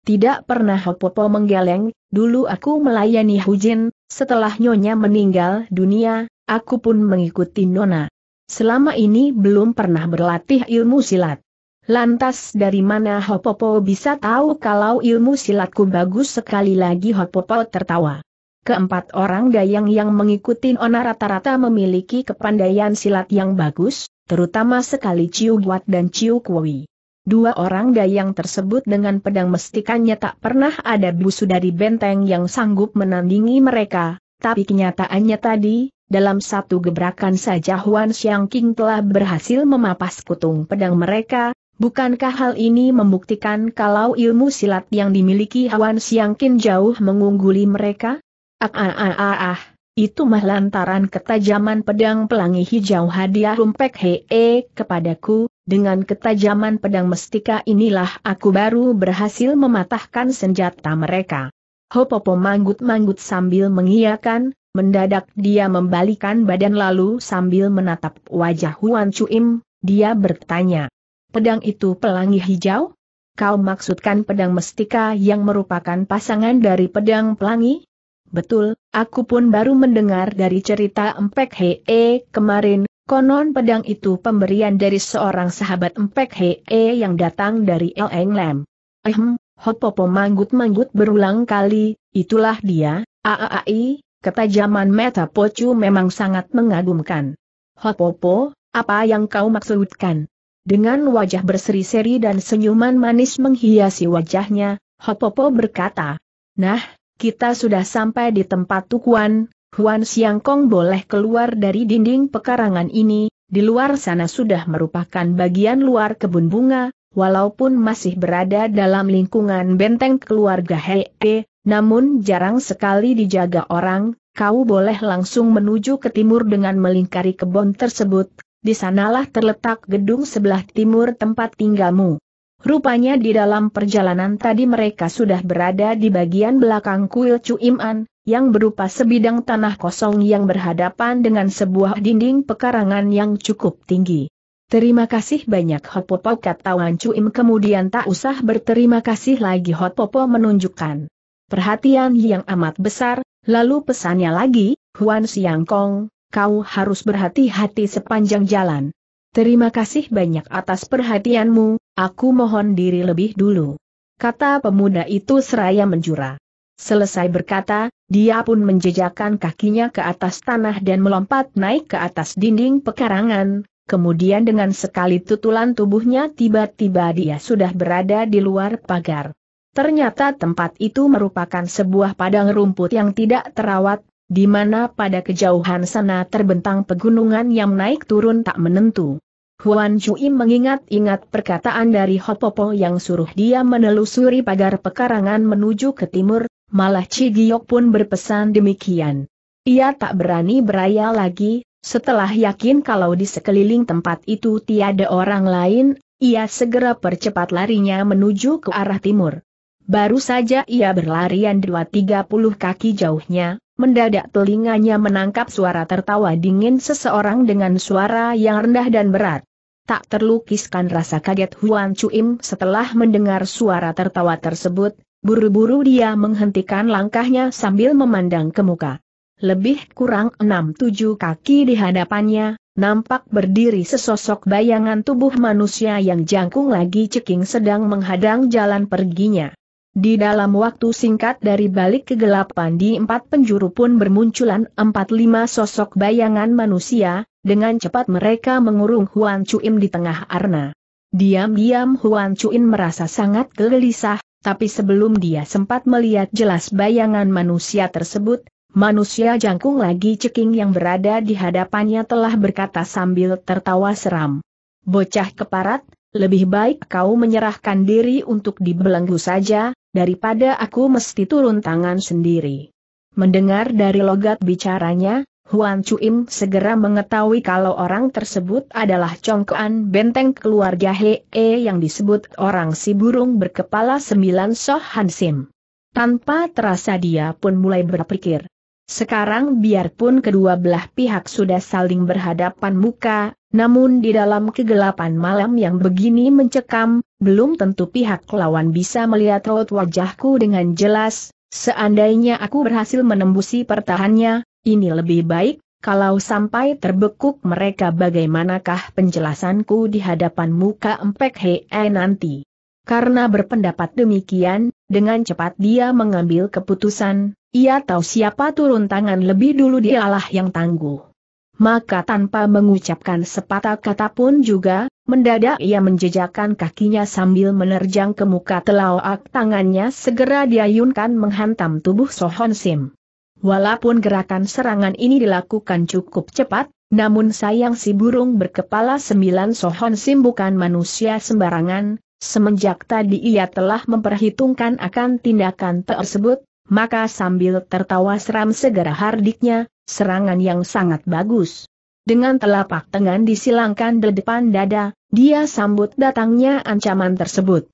Tidak pernah Hopopo menggeleng, dulu aku melayani Hujin, setelah Nyonya meninggal dunia, aku pun mengikuti Nona. Selama ini belum pernah berlatih ilmu silat. Lantas dari mana Hopopo bisa tahu kalau ilmu silatku bagus sekali lagi Hopopo tertawa. Keempat orang dayang yang mengikuti Nona rata-rata memiliki kepandaian silat yang bagus, terutama sekali Ciu Guat dan Ciu Kui. Dua orang dayang tersebut dengan pedang mestikannya tak pernah ada busu dari benteng yang sanggup menandingi mereka, tapi kenyataannya tadi, dalam satu gebrakan saja Huan Xiang King telah berhasil memapas kutung pedang mereka, bukankah hal ini membuktikan kalau ilmu silat yang dimiliki Huan Xiang King jauh mengungguli mereka? Ah ah ah ah ah, itu mah lantaran ketajaman pedang pelangi hijau hadiah rumpek hee eh, kepadaku, dengan ketajaman pedang mestika inilah aku baru berhasil mematahkan senjata mereka. Hopopo manggut-manggut sambil mengiyakan, mendadak dia membalikan badan lalu sambil menatap wajah Huan Chuim, dia bertanya. Pedang itu pelangi hijau? Kau maksudkan pedang mestika yang merupakan pasangan dari pedang pelangi? Betul, aku pun baru mendengar dari cerita Empek Hee kemarin, Konon pedang itu pemberian dari seorang sahabat Empek Hee yang datang dari El Englem. Ehem, Hopopo manggut-manggut berulang kali, itulah dia, aaai, ketajaman mata Pocu memang sangat mengagumkan. Hopopo, apa yang kau maksudkan? Dengan wajah berseri-seri dan senyuman manis menghiasi wajahnya, Hopopo berkata, Nah, kita sudah sampai di tempat tukuan, Huan Xiangkong boleh keluar dari dinding pekarangan ini, di luar sana sudah merupakan bagian luar kebun bunga, walaupun masih berada dalam lingkungan benteng keluarga Hei, e, namun jarang sekali dijaga orang, kau boleh langsung menuju ke timur dengan melingkari kebun tersebut, di sanalah terletak gedung sebelah timur tempat tinggalmu. Rupanya di dalam perjalanan tadi mereka sudah berada di bagian belakang kuil Cuiman, yang berupa sebidang tanah kosong yang berhadapan dengan sebuah dinding pekarangan yang cukup tinggi. Terima kasih banyak Hopopo kata Wan Cuim kemudian tak usah berterima kasih lagi Hopopo menunjukkan perhatian yang amat besar, lalu pesannya lagi, Huan Siang Kong, kau harus berhati-hati sepanjang jalan. Terima kasih banyak atas perhatianmu, aku mohon diri lebih dulu. Kata pemuda itu seraya menjura. Selesai berkata, dia pun menjejakkan kakinya ke atas tanah dan melompat naik ke atas dinding pekarangan, kemudian dengan sekali tutulan tubuhnya tiba-tiba dia sudah berada di luar pagar. Ternyata tempat itu merupakan sebuah padang rumput yang tidak terawat, di mana pada kejauhan sana terbentang pegunungan yang naik turun tak menentu. Huan Cui mengingat-ingat perkataan dari Hopopo yang suruh dia menelusuri pagar pekarangan menuju ke timur, malah Cigiok pun berpesan demikian. Ia tak berani beraya lagi, setelah yakin kalau di sekeliling tempat itu tiada orang lain, ia segera percepat larinya menuju ke arah timur. Baru saja ia berlarian dua tiga puluh kaki jauhnya, mendadak telinganya menangkap suara tertawa dingin seseorang dengan suara yang rendah dan berat. Tak terlukiskan rasa kaget Huan Chuim setelah mendengar suara tertawa tersebut, Buru-buru dia menghentikan langkahnya sambil memandang ke muka. Lebih kurang enam tujuh kaki di hadapannya, nampak berdiri sesosok bayangan tubuh manusia yang jangkung lagi ceking sedang menghadang jalan perginya. Di dalam waktu singkat dari balik kegelapan di empat penjuru pun bermunculan empat lima sosok bayangan manusia, dengan cepat mereka mengurung Huan Chuim di tengah arna. Diam-diam Huan Chuin merasa sangat gelisah, tapi sebelum dia sempat melihat jelas bayangan manusia tersebut, manusia jangkung lagi ceking yang berada di hadapannya telah berkata sambil tertawa seram. Bocah keparat, lebih baik kau menyerahkan diri untuk dibelenggu saja, daripada aku mesti turun tangan sendiri. Mendengar dari logat bicaranya, Huan Chuim segera mengetahui kalau orang tersebut adalah congkoan benteng keluarga Hee yang disebut orang si burung berkepala sembilan Soh Hansim. Tanpa terasa dia pun mulai berpikir. Sekarang biarpun kedua belah pihak sudah saling berhadapan muka, namun di dalam kegelapan malam yang begini mencekam, belum tentu pihak lawan bisa melihat raut wajahku dengan jelas, Seandainya aku berhasil menembusi pertahannya, ini lebih baik, kalau sampai terbekuk mereka bagaimanakah penjelasanku di hadapan muka Empek Hee nanti. Karena berpendapat demikian, dengan cepat dia mengambil keputusan, ia tahu siapa turun tangan lebih dulu dialah yang tangguh. Maka tanpa mengucapkan sepatah kata pun juga, mendadak ia menjejakkan kakinya sambil menerjang ke muka telauak tangannya segera diayunkan menghantam tubuh Sohon Sim. Walaupun gerakan serangan ini dilakukan cukup cepat, namun sayang si burung berkepala sembilan sohon sim bukan manusia sembarangan, semenjak tadi ia telah memperhitungkan akan tindakan tersebut, maka sambil tertawa seram segera hardiknya, serangan yang sangat bagus. Dengan telapak tangan disilangkan di depan dada, dia sambut datangnya ancaman tersebut.